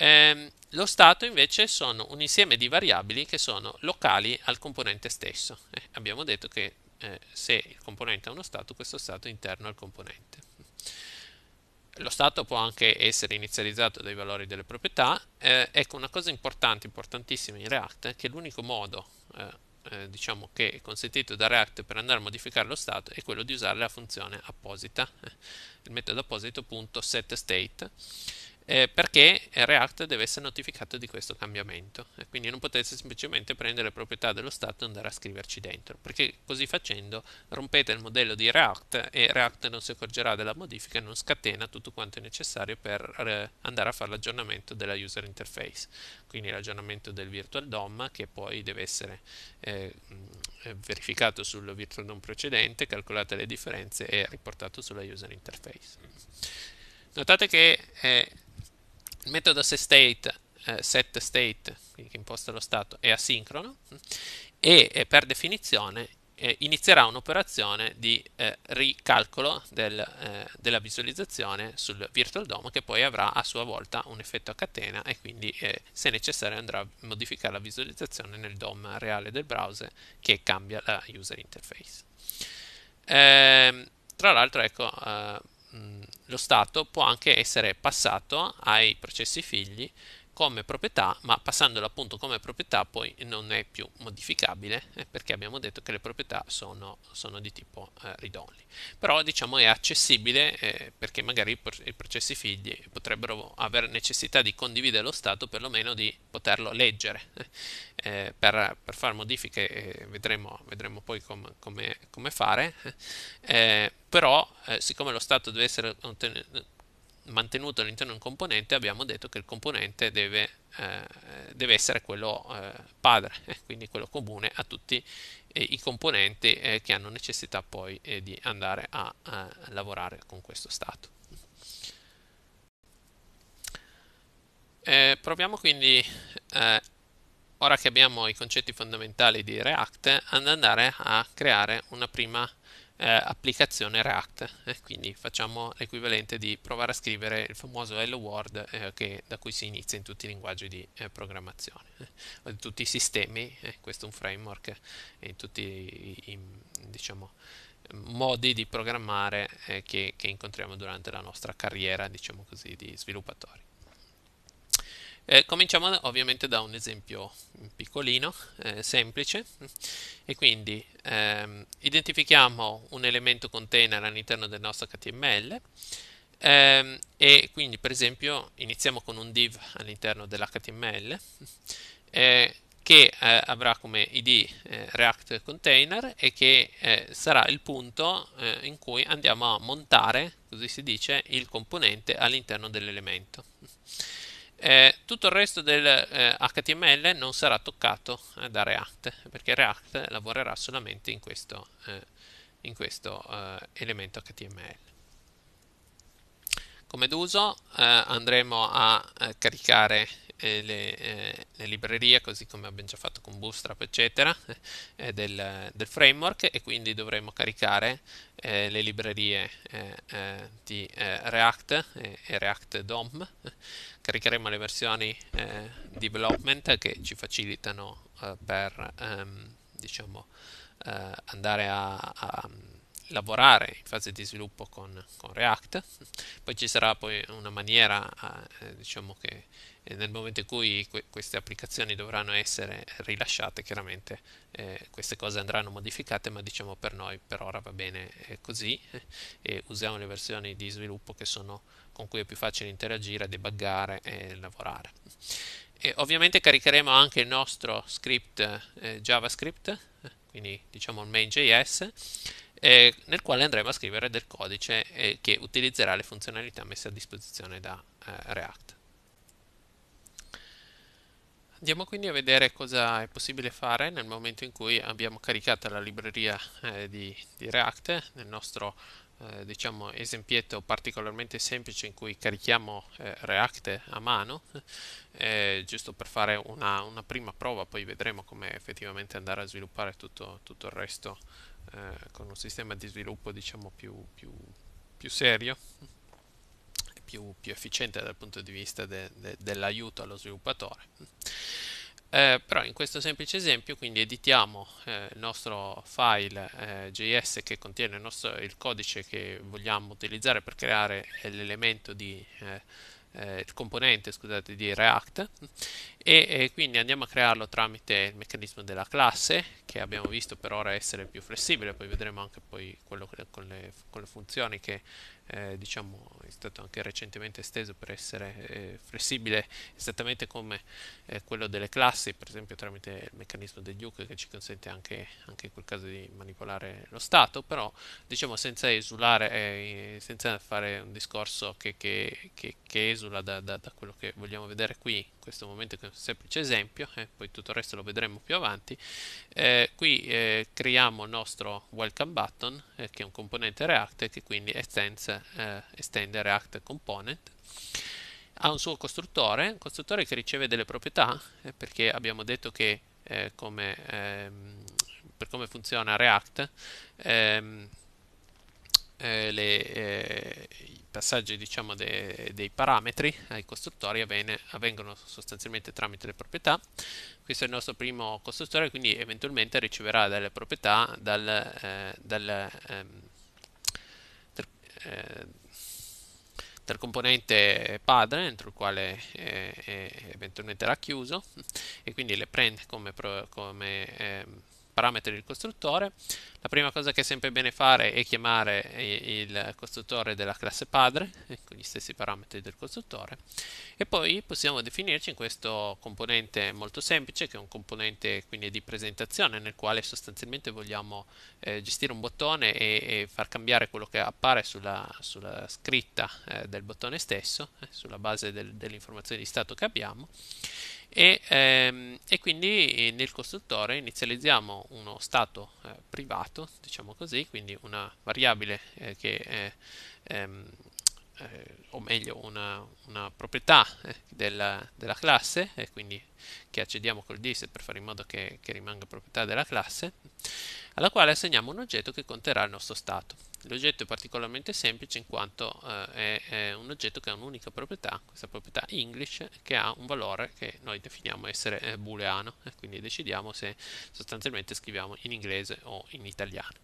Ehm, lo stato invece sono un insieme di variabili che sono locali al componente stesso. Eh, abbiamo detto che eh, se il componente ha uno stato, questo stato è interno al componente. Lo stato può anche essere inizializzato dai valori delle proprietà. Eh, ecco, una cosa importante, importantissima in React, è che l'unico modo eh, eh, diciamo che è consentito da React per andare a modificare lo stato è quello di usare la funzione apposita, eh, il metodo apposito.setState eh, perché React deve essere notificato di questo cambiamento e quindi non potete semplicemente prendere le proprietà dello stato e andare a scriverci dentro, perché così facendo rompete il modello di React e React non si accorgerà della modifica e non scatena tutto quanto è necessario per eh, andare a fare l'aggiornamento della user interface, quindi l'aggiornamento del virtual DOM che poi deve essere eh, mm, verificato sul virtual DOM precedente, calcolate le differenze e riportato sulla user interface. Notate che eh, il metodo setState, eh, setState che imposta lo stato, è asincrono e eh, per definizione eh, inizierà un'operazione di eh, ricalcolo del, eh, della visualizzazione sul Virtual DOM che poi avrà a sua volta un effetto a catena e quindi eh, se necessario andrà a modificare la visualizzazione nel DOM reale del browser che cambia la user interface. Ehm, tra l'altro ecco eh, mh, lo stato può anche essere passato ai processi figli come proprietà, ma passandola appunto come proprietà poi non è più modificabile eh, perché abbiamo detto che le proprietà sono, sono di tipo eh, ridonli. Però diciamo è accessibile eh, perché magari i, processi figli potrebbero avere necessità di condividere lo stato, perlomeno di poterlo leggere. Eh, eh per, per, fare modifiche eh, vedremo, vedremo poi com- come, come fare, eh. però siccome lo stato deve essere ottenuto mantenuto all'interno di un componente abbiamo detto che il componente deve, eh, deve essere quello eh, padre, *laughs* eh, quindi quello comune a tutti eh, i componenti eh, che hanno necessità poi eh, di andare a, a lavorare con questo stato. Eh, proviamo quindi, eh, ora che abbiamo i concetti fondamentali di React, ad andare a creare una prima eh, applicazione React eh, quindi facciamo l'equivalente di provare a scrivere il famoso hello world eh, che, da cui si inizia in tutti i linguaggi di eh, programmazione eh, in tutti i sistemi eh, questo è un framework in tutti i, i diciamo, modi di programmare che, che, incontriamo durante la nostra carriera diciamo così, di sviluppatori eh, cominciamo ovviamente da un esempio piccolino, eh, semplice, e quindi ehm, identifichiamo un elemento container all'interno del nostro HTML ehm, e quindi per esempio iniziamo con un div all'interno dell'HTML eh, che eh, avrà come id eh, React Container e che eh, sarà il punto in cui andiamo a montare, così si dice, il componente all'interno dell'elemento. Eh, tutto il resto del eh, HTML non sarà toccato eh, da React perché React lavorerà solamente in questo, eh, in questo eh, elemento HTML. Come d'uso eh, andremo a caricare eh, le, eh, le, librerie, così come abbiamo già fatto con Bootstrap, eccetera, eh, eh del, del, framework e quindi dovremo caricare eh, le librerie eh, di React e React DOM. Caricheremo le versioni development che ci facilitano per ehm, diciamo, andare a, a mm, lavorare in fase di sviluppo con, con, React, poi ci sarà poi una maniera eh, diciamo che nel momento in cui que queste applicazioni dovranno essere rilasciate, chiaramente eh, queste cose andranno modificate, ma diciamo per noi per ora va bene eh, così e usiamo le versioni di sviluppo che sono, con cui è più facile interagire, debuggare e lavorare. E ovviamente caricheremo anche il nostro script eh, JavaScript, quindi diciamo il main.js, eh, nel quale andremo a scrivere del codice eh, che utilizzerà le funzionalità messe a disposizione da eh, React. Andiamo quindi a vedere cosa è possibile fare nel momento in cui abbiamo caricato la libreria eh, di, di, React nel nostro eh, diciamo, esempietto particolarmente semplice in cui carichiamo eh, React a mano eh, giusto per fare una, una, prima prova poi vedremo come effettivamente andare a sviluppare tutto, tutto il resto eh, con un sistema di sviluppo diciamo più, più, più serio più, più efficiente dal punto di vista de, de, dell'aiuto allo sviluppatore. Eh, però in questo semplice esempio quindi editiamo eh, il nostro file eh, JS che contiene il, nostro, il, codice che vogliamo utilizzare per creare l'elemento di eh, eh, il componente scusate, di React e, e, quindi andiamo a crearlo tramite il meccanismo della classe che abbiamo visto per ora essere più flessibile poi vedremo anche poi quello che, con, le, con, le, funzioni che eh, diciamo, è stato anche recentemente esteso per essere eh, flessibile esattamente come eh, quello delle classi, per esempio tramite il meccanismo del Duke che ci consente anche, anche in quel caso di manipolare lo stato, però diciamo senza esulare, eh, eh, senza fare un discorso che, che, che, che esula da, da, da, quello che vogliamo vedere qui in questo momento che è un semplice esempio, e eh, poi tutto il resto lo vedremo più avanti, qui creiamo il nostro welcome button che è un componente React che quindi è senza eh, estendere React component ha un suo costruttore, un costruttore che riceve delle proprietà, eh, perché abbiamo detto che eh, come, ehm, per come funziona React, ehm, eh, le, eh, i passaggi diciamo, de, dei parametri ai costruttori avvene, avvengono sostanzialmente tramite le proprietà. Questo è il nostro primo costruttore, quindi eventualmente riceverà delle proprietà dal, eh, dal ehm, eh, del componente padre entro il quale è, eventualmente racchiuso e quindi le prende come, pro, come ehm, parametri del costruttore. La prima cosa che è sempre bene fare è chiamare il costruttore della classe padre, eh, con gli stessi parametri del costruttore, e poi possiamo definirci in questo componente molto semplice, che è un componente quindi di presentazione, nel quale sostanzialmente vogliamo eh, gestire un bottone e, e, far cambiare quello che appare sulla, sulla scritta eh, del bottone stesso, eh, sulla base del, informazioni di stato che abbiamo e, ehm, e, quindi nel costruttore inizializziamo uno stato eh, privato, diciamo così, quindi una variabile eh, che ehm, eh, o meglio una, una proprietà eh, della, della, classe e quindi che accediamo col dist per fare in modo che, che rimanga proprietà della classe alla quale assegniamo un oggetto che conterrà il nostro stato l'oggetto è particolarmente semplice in quanto eh, è, è, un oggetto che ha un'unica proprietà questa proprietà English che ha un valore che noi definiamo essere eh, booleano e quindi decidiamo se sostanzialmente scriviamo in inglese o in italiano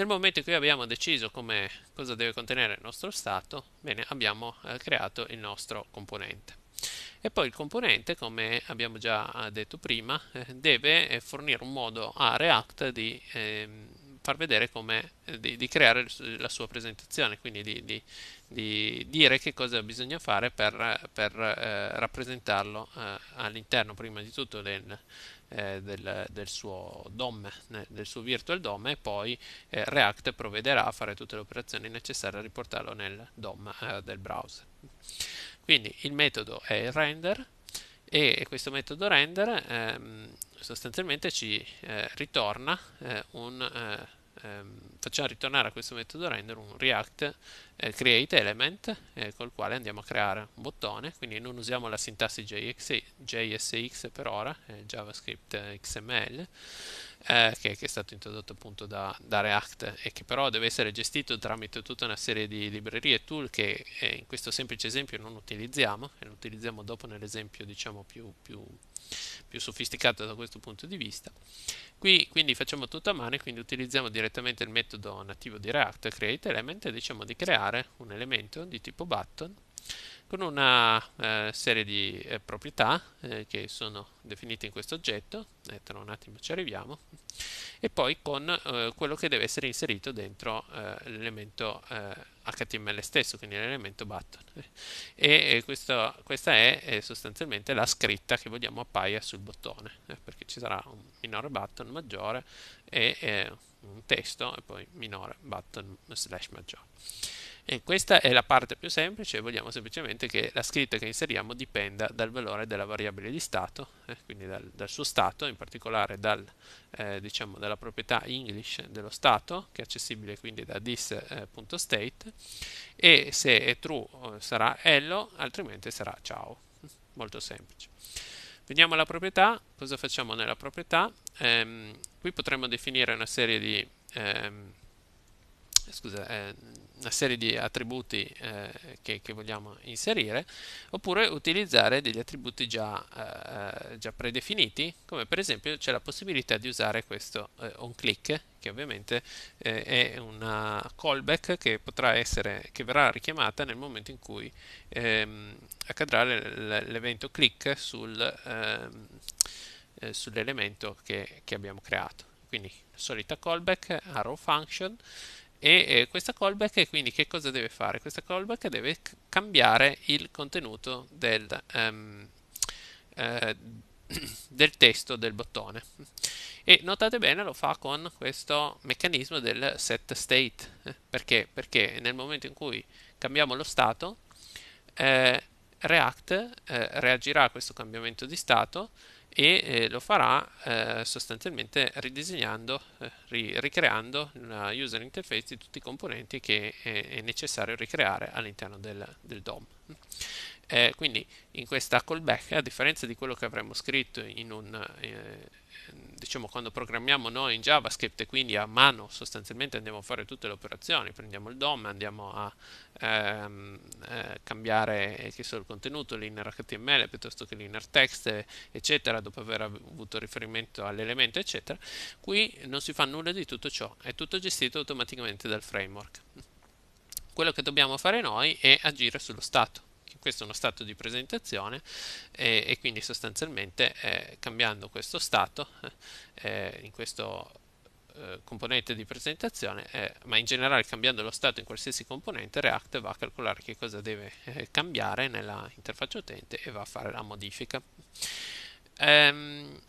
nel momento in cui abbiamo deciso come, cosa deve contenere il nostro stato, bene, abbiamo eh, creato il nostro componente. E poi il componente, come abbiamo già eh, detto prima, eh, deve eh, fornire un modo a React di eh, far vedere come, eh, di, di, creare la sua presentazione, quindi di, di, di dire che cosa bisogna fare per, per rappresentarlo all'interno prima di tutto del, eh, del, del, suo DOM, del suo virtual DOM e poi eh, React provvederà a fare tutte le operazioni necessarie a riportarlo nel DOM eh, del browser. Quindi il metodo è il render e questo metodo render ehm, sostanzialmente ci eh, ritorna eh, un eh, ehm, facciamo ritornare a questo metodo render un react eh, create element eh, col quale andiamo a creare un bottone quindi non usiamo la sintassi JX, JSX per ora eh, JavaScript XML che, che, è stato introdotto appunto da, da, React e che però deve essere gestito tramite tutta una serie di librerie e tool che eh, in questo semplice esempio non utilizziamo e lo utilizziamo dopo nell'esempio diciamo più, più più sofisticata da questo punto di vista. Qui quindi facciamo tutto a mano e quindi utilizziamo direttamente il metodo nativo di React createElement e diciamo di creare un elemento di tipo button con una eh, serie di eh, proprietà eh, che sono definite in questo oggetto, e tra un attimo ci arriviamo, e poi con eh, quello che deve essere inserito dentro eh, l'elemento HTML eh, stesso, quindi l'elemento button. E questo, questa è sostanzialmente la scritta che vogliamo appaia sul bottone, perché ci sarà un minore button maggiore e un testo e poi minore button slash maggiore. E questa è la parte più semplice, vogliamo semplicemente che la scritta che inseriamo dipenda dal valore della variabile di stato, eh, quindi dal, dal, suo stato, in particolare dal, eh, diciamo, dalla proprietà English dello stato, che è accessibile quindi da this.state, eh, e se è true eh, sarà hello, altrimenti sarà ciao. *laughs* Molto semplice. Veniamo alla proprietà, cosa facciamo nella proprietà? Ehm, qui potremmo definire una serie di... Ehm, eh, scusa, eh, una serie di attributi eh, che, che, vogliamo inserire, oppure utilizzare degli attributi già, eh, già, predefiniti, come per esempio c'è la possibilità di usare questo eh, onClick, che ovviamente eh, è una callback che, potrà essere, che verrà richiamata nel momento in cui ehm, accadrà l'evento click sul, ehm, sull'elemento che, che abbiamo creato quindi solita callback arrow function e eh, questa callback quindi che cosa deve fare? Questa callback deve cambiare il contenuto del, um, eh, *clears throat* del testo del bottone e notate bene lo fa con questo meccanismo del set state eh, perché? perché nel momento in cui cambiamo lo stato eh, React eh, reagirà a questo cambiamento di stato e eh, lo farà eh, sostanzialmente ridisegnando, eh, ri ricreando una user interface di tutti i componenti che eh, è necessario ricreare all'interno del, del, DOM. Eh, quindi in questa callback, a differenza di quello che avremmo scritto in un eh, diciamo quando programmiamo noi in JavaScript e quindi a mano sostanzialmente andiamo a fare tutte le operazioni, prendiamo il DOM, andiamo a ehm, eh, cambiare so, il contenuto, l'inner HTML piuttosto che l'inner text, eccetera, dopo aver avuto riferimento all'elemento, eccetera, qui non si fa nulla di tutto ciò, è tutto gestito automaticamente dal framework. Quello che dobbiamo fare noi è agire sullo stato questo è uno stato di presentazione e, e quindi sostanzialmente eh, cambiando questo stato eh, eh in questo eh, componente di presentazione eh, ma in generale cambiando lo stato in qualsiasi componente React va a calcolare che cosa deve cambiare nella interfaccia utente e va a fare la modifica ehm,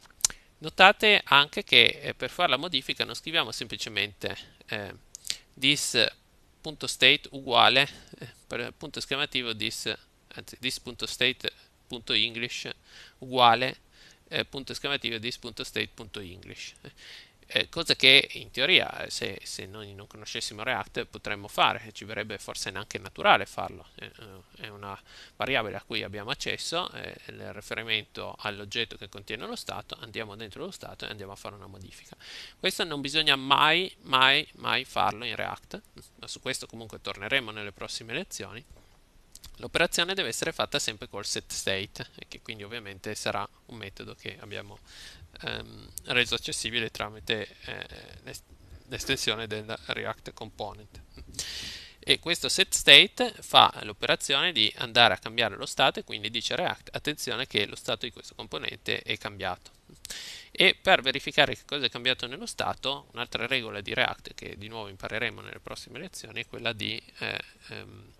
notate anche che per fare la modifica non scriviamo semplicemente eh, this.state uguale per punto esclamativo this anzi this.state.english uguale eh, punto esclamativo this.state.english eh, eh, cosa che in teoria se, se, noi non conoscessimo React potremmo fare, ci verrebbe forse anche naturale farlo, eh, eh, è una variabile a cui abbiamo accesso, eh, il riferimento all'oggetto che contiene lo stato, andiamo dentro lo stato e andiamo a fare una modifica. Questo non bisogna mai, mai, mai farlo in React, ma su questo comunque torneremo nelle prossime lezioni. L'operazione deve essere fatta sempre col setState, che quindi ovviamente sarà un metodo che abbiamo ehm, reso accessibile tramite eh, l'estensione del React Component. E questo setState fa l'operazione di andare a cambiare lo stato e quindi dice a React, attenzione che lo stato di questo componente è cambiato. E per verificare che cosa è cambiato nello stato, un'altra regola di React che di nuovo impareremo nelle prossime lezioni è quella di... Eh, ehm,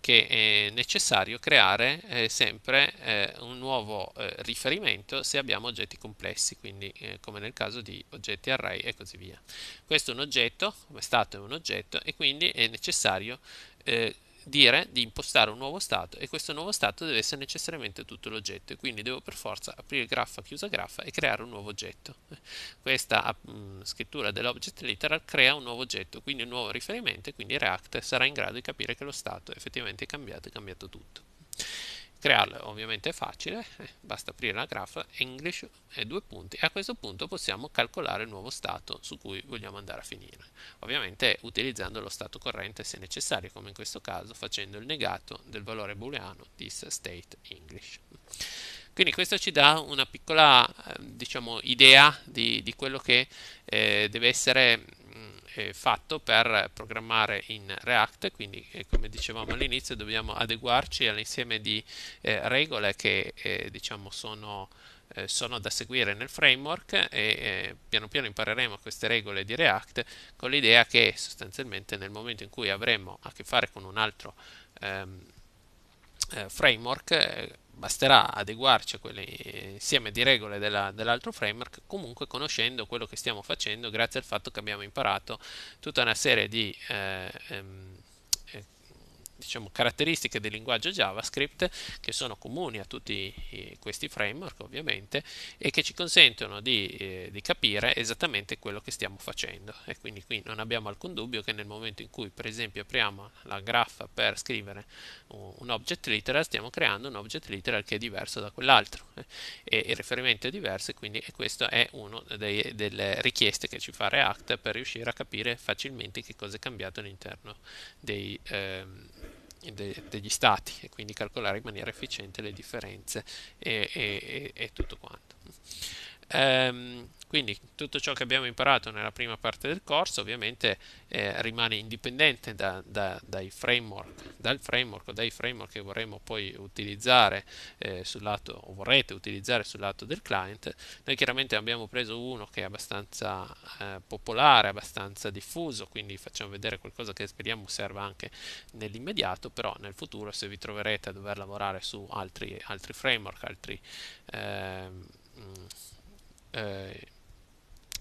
che è necessario creare eh, sempre eh, un nuovo eh, riferimento se abbiamo oggetti complessi, quindi come nel caso di oggetti array e così via. Questo è un oggetto, come stato è un oggetto e quindi è necessario dire di impostare un nuovo stato e questo nuovo stato deve essere necessariamente tutto l'oggetto e quindi devo per forza aprire graffa, chiusa graffa e creare un nuovo oggetto. Questa ah, mh, scrittura dell'object literal crea un nuovo oggetto, quindi un nuovo riferimento e quindi React sarà in grado di capire che lo stato effettivamente è cambiato, è cambiato tutto crearlo ovviamente è facile, eh, basta aprire la graph, English e due punti e a questo punto possiamo calcolare il nuovo stato su cui vogliamo andare a finire. Ovviamente utilizzando lo stato corrente se necessario, come in questo caso facendo il negato del valore booleano this state English. Quindi questo ci dà una piccola ehm, diciamo, idea di, di quello che eh, deve essere eh, fatto per programmare in React, quindi eh, come dicevamo all'inizio dobbiamo adeguarci all'insieme di eh, regole che eh, diciamo sono eh, sono da seguire nel framework e eh, piano piano impareremo queste regole di React con l'idea che sostanzialmente nel momento in cui avremo a che fare con un altro ehm, eh, framework eh, basterà adeguarci a quelle insieme di regole della, dell'altro framework, comunque conoscendo quello che stiamo facendo grazie al fatto che abbiamo imparato tutta una serie di eh, ehm, diciamo, caratteristiche del linguaggio JavaScript che sono comuni a tutti eh, questi framework ovviamente e che ci consentono di, eh, di, capire esattamente quello che stiamo facendo e quindi qui non abbiamo alcun dubbio che nel momento in cui per esempio apriamo la graffa per scrivere un, object literal stiamo creando un object literal che è diverso da quell'altro eh, e il riferimento è diverso e quindi questa è una delle richieste che ci fa React per riuscire a capire facilmente che cosa è cambiato all'interno dei, ehm, de, degli stati e quindi calcolare in maniera efficiente le differenze e, e, e tutto quanto. Um, quindi tutto ciò che abbiamo imparato nella prima parte del corso ovviamente eh, rimane indipendente da, da, dai framework, dal framework o dai framework che vorremmo poi utilizzare eh, sul lato o vorrete utilizzare sul lato del client. Noi chiaramente abbiamo preso uno che è abbastanza eh, popolare, abbastanza diffuso, quindi facciamo vedere qualcosa che speriamo serva anche nell'immediato, però nel futuro se vi troverete a dover lavorare su altri, altri framework, altri... Mh, ehm, mm, eh,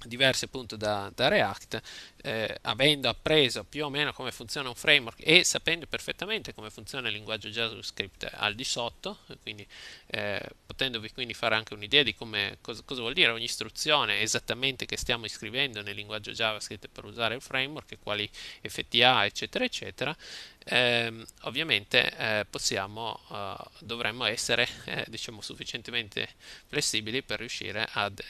diverse appunto da, da React, eh, avendo appreso più o meno come funziona un framework e sapendo perfettamente come funziona il linguaggio JavaScript al di sotto, eh, quindi eh, potendovi quindi fare anche un'idea di come, cosa, cosa, vuol dire ogni istruzione esattamente che stiamo iscrivendo nel linguaggio JavaScript per usare il framework, quali effetti ha, eccetera, eccetera, ehm, ovviamente eh, possiamo, eh, dovremmo essere eh, diciamo sufficientemente flessibili per riuscire ad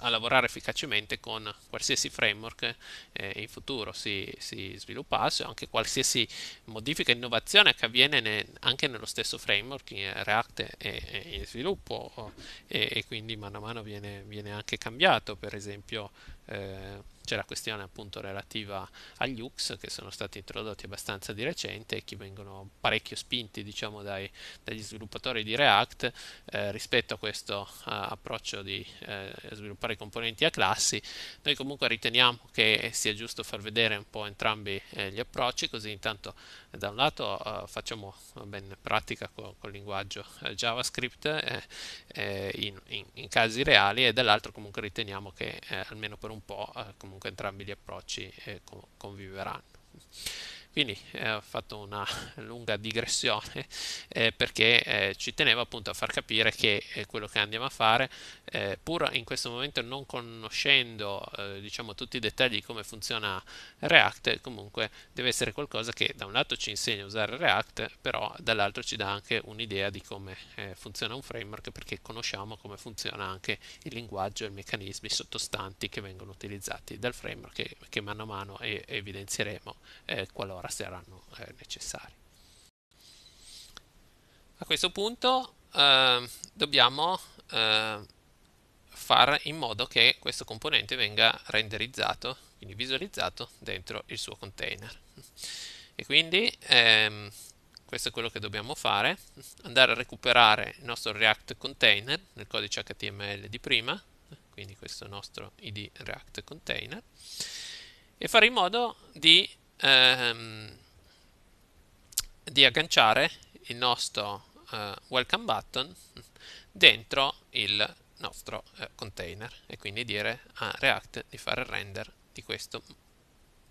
a lavorare efficacemente con qualsiasi framework eh, in futuro si, si, sviluppasse o anche qualsiasi modifica e innovazione che avviene ne, anche nello stesso framework in React è, è in sviluppo e, e, quindi mano a mano viene, viene anche cambiato per esempio eh, c'è la questione appunto relativa agli UX che sono stati introdotti abbastanza di recente e che vengono parecchio spinti diciamo dai, dagli sviluppatori di React eh, rispetto a questo uh, approccio di eh, sviluppare componenti a classi noi comunque riteniamo che sia giusto far vedere un po' entrambi eh, gli approcci così intanto eh, da un lato uh, facciamo ben pratica con, il linguaggio JavaScript in, in, in, casi reali e dall'altro comunque riteniamo che almeno per un un po' eh, comunque entrambi gli approcci eh, conviveranno. Quindi eh, ho fatto una *laughs* lunga digressione eh, perché eh, ci tenevo appunto a far capire che eh, quello che andiamo a fare, eh, pur in questo momento non conoscendo eh, diciamo tutti i dettagli di come funziona React, comunque deve essere qualcosa che da un lato ci insegna a usare React, però dall'altro ci dà anche un'idea di come funziona un framework perché conosciamo come funziona anche il linguaggio e i meccanismi sottostanti che vengono utilizzati dal framework che, che mano a mano evidenzieremo qualora ancora saranno eh, necessari. A questo punto eh, dobbiamo eh, fare in modo che questo componente venga renderizzato, quindi visualizzato dentro il suo container. E quindi ehm, questo è quello che dobbiamo fare, andare a recuperare il nostro React container nel codice HTML di prima, quindi questo nostro id React container, e fare in modo di ehm, di agganciare il nostro eh, welcome button dentro il nostro eh, container e quindi dire a React di fare il render di questo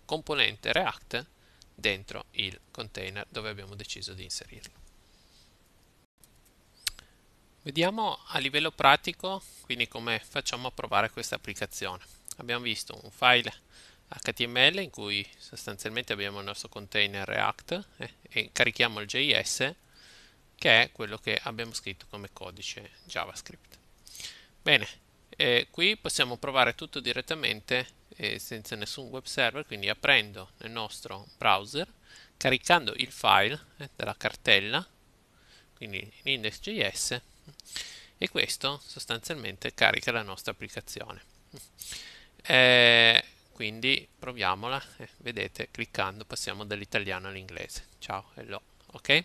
componente React dentro il container dove abbiamo deciso di inserirlo. Vediamo a livello pratico quindi come facciamo a provare questa applicazione. Abbiamo visto un file HTML in cui sostanzialmente abbiamo il nostro container React eh, e carichiamo il JS che è quello che abbiamo scritto come codice JavaScript. Bene, eh, qui possiamo provare tutto direttamente eh, senza nessun web server, quindi aprendo nel nostro browser, caricando il file eh, della cartella, quindi l'index.js e questo sostanzialmente carica la nostra applicazione. Eh, quindi proviamola eh, vedete cliccando passiamo dall'italiano all'inglese ciao hello ok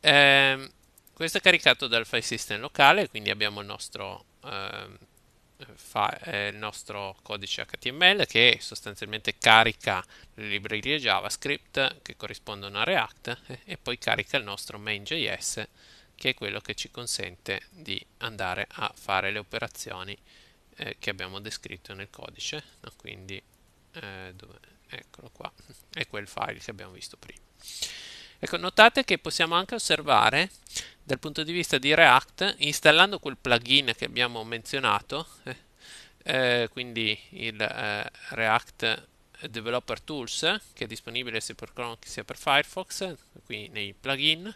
eh, questo è caricato dal file system locale quindi abbiamo il nostro, ehm, eh, il nostro codice HTML che sostanzialmente carica le librerie JavaScript che corrispondono a React eh, e poi carica il nostro main.js che è quello che ci consente di andare a fare le operazioni eh, che abbiamo descritto nel codice no? quindi eh, eccolo qua è quel file che abbiamo visto prima ecco notate che possiamo anche osservare dal punto di vista di React installando quel plugin che abbiamo menzionato eh, eh quindi il eh, React Developer Tools che è disponibile sia per Chrome sia per Firefox qui nei plugin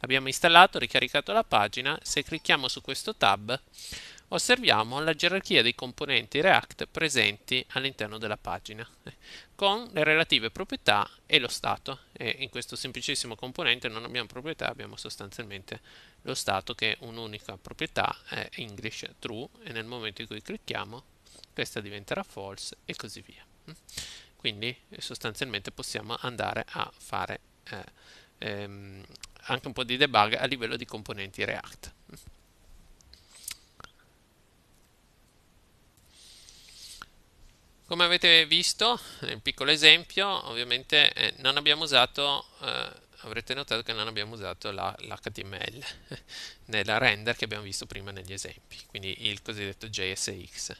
l'abbiamo installato, ricaricato la pagina se clicchiamo su questo tab osserviamo la gerarchia dei componenti React presenti all'interno della pagina, con le relative proprietà e lo stato. E in questo semplicissimo componente non abbiamo proprietà, abbiamo sostanzialmente lo stato che è un'unica proprietà, è English true, e nel momento in cui clicchiamo questa diventerà false e così via. Quindi sostanzialmente possiamo andare a fare eh, ehm, anche un po' di debug a livello di componenti React. Come avete visto nel piccolo esempio, ovviamente eh, non abbiamo usato, eh, avrete notato che non abbiamo usato l'HTML *laughs* nella render che abbiamo visto prima negli esempi, quindi il cosiddetto JSX.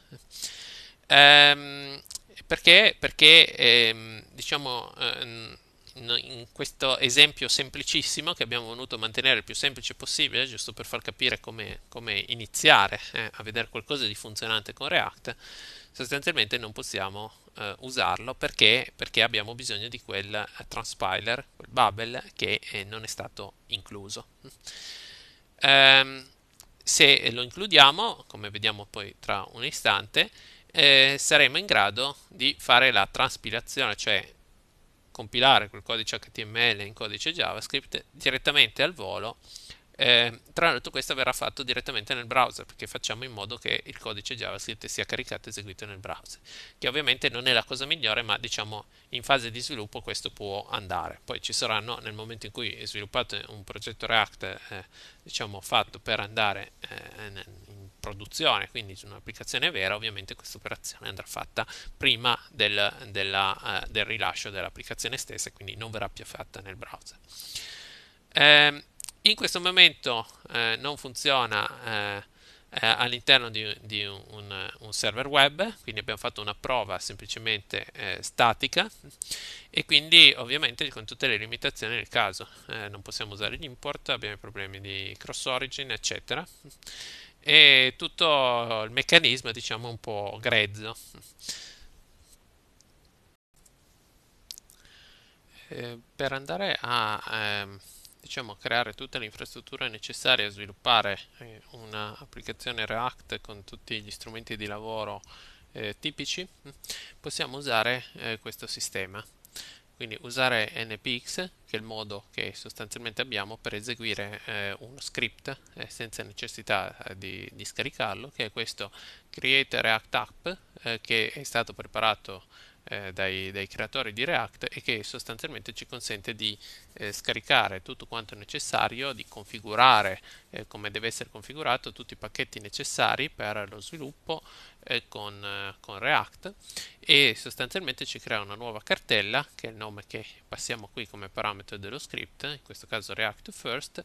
Ehm, perché? Perché ehm, diciamo ehm, in questo esempio semplicissimo che abbiamo voluto mantenere il più semplice possibile, giusto per far capire come, come iniziare eh, a vedere qualcosa di funzionante con React, sostanzialmente non possiamo eh, usarlo perché, perché, abbiamo bisogno di quel eh, transpiler, quel bubble che eh, non è stato incluso. Ehm, se lo includiamo, come vediamo poi tra un istante, eh, saremo in grado di fare la transpilazione, cioè compilare quel codice HTML in codice JavaScript direttamente al volo eh, tra l'altro questo verrà fatto direttamente nel browser perché facciamo in modo che il codice JavaScript sia caricato e eseguito nel browser, che ovviamente non è la cosa migliore ma diciamo in fase di sviluppo questo può andare. Poi ci saranno nel momento in cui sviluppate un progetto React eh, diciamo fatto per andare eh, in produzione, quindi su un'applicazione vera, ovviamente questa operazione andrà fatta prima del, della, eh, del rilascio dell'applicazione stessa, quindi non verrà più fatta nel browser. Eh, in questo momento eh, non funziona eh, eh, all'interno di, di un, un, server web, quindi abbiamo fatto una prova semplicemente eh, statica e quindi ovviamente con tutte le limitazioni del caso, eh, non possiamo usare l'import, abbiamo i problemi di cross origin eccetera e tutto il meccanismo è diciamo un po' grezzo. Eh, per andare a... Ehm, diciamo, creare tutte le infrastrutture necessarie a sviluppare eh, un'applicazione React con tutti gli strumenti di lavoro eh, tipici, mm, possiamo usare eh, questo sistema. Quindi usare npx, che è il modo che sostanzialmente abbiamo per eseguire eh, uno script eh, senza necessità eh, di, di, scaricarlo, che è questo Create React App, che è stato preparato eh, dai, dai, creatori di React e che sostanzialmente ci consente di eh, scaricare tutto quanto necessario, di configurare eh, come deve essere configurato tutti i pacchetti necessari per lo sviluppo eh, con, eh, con React e sostanzialmente ci crea una nuova cartella che è il nome che passiamo qui come parametro dello script, in questo caso React First,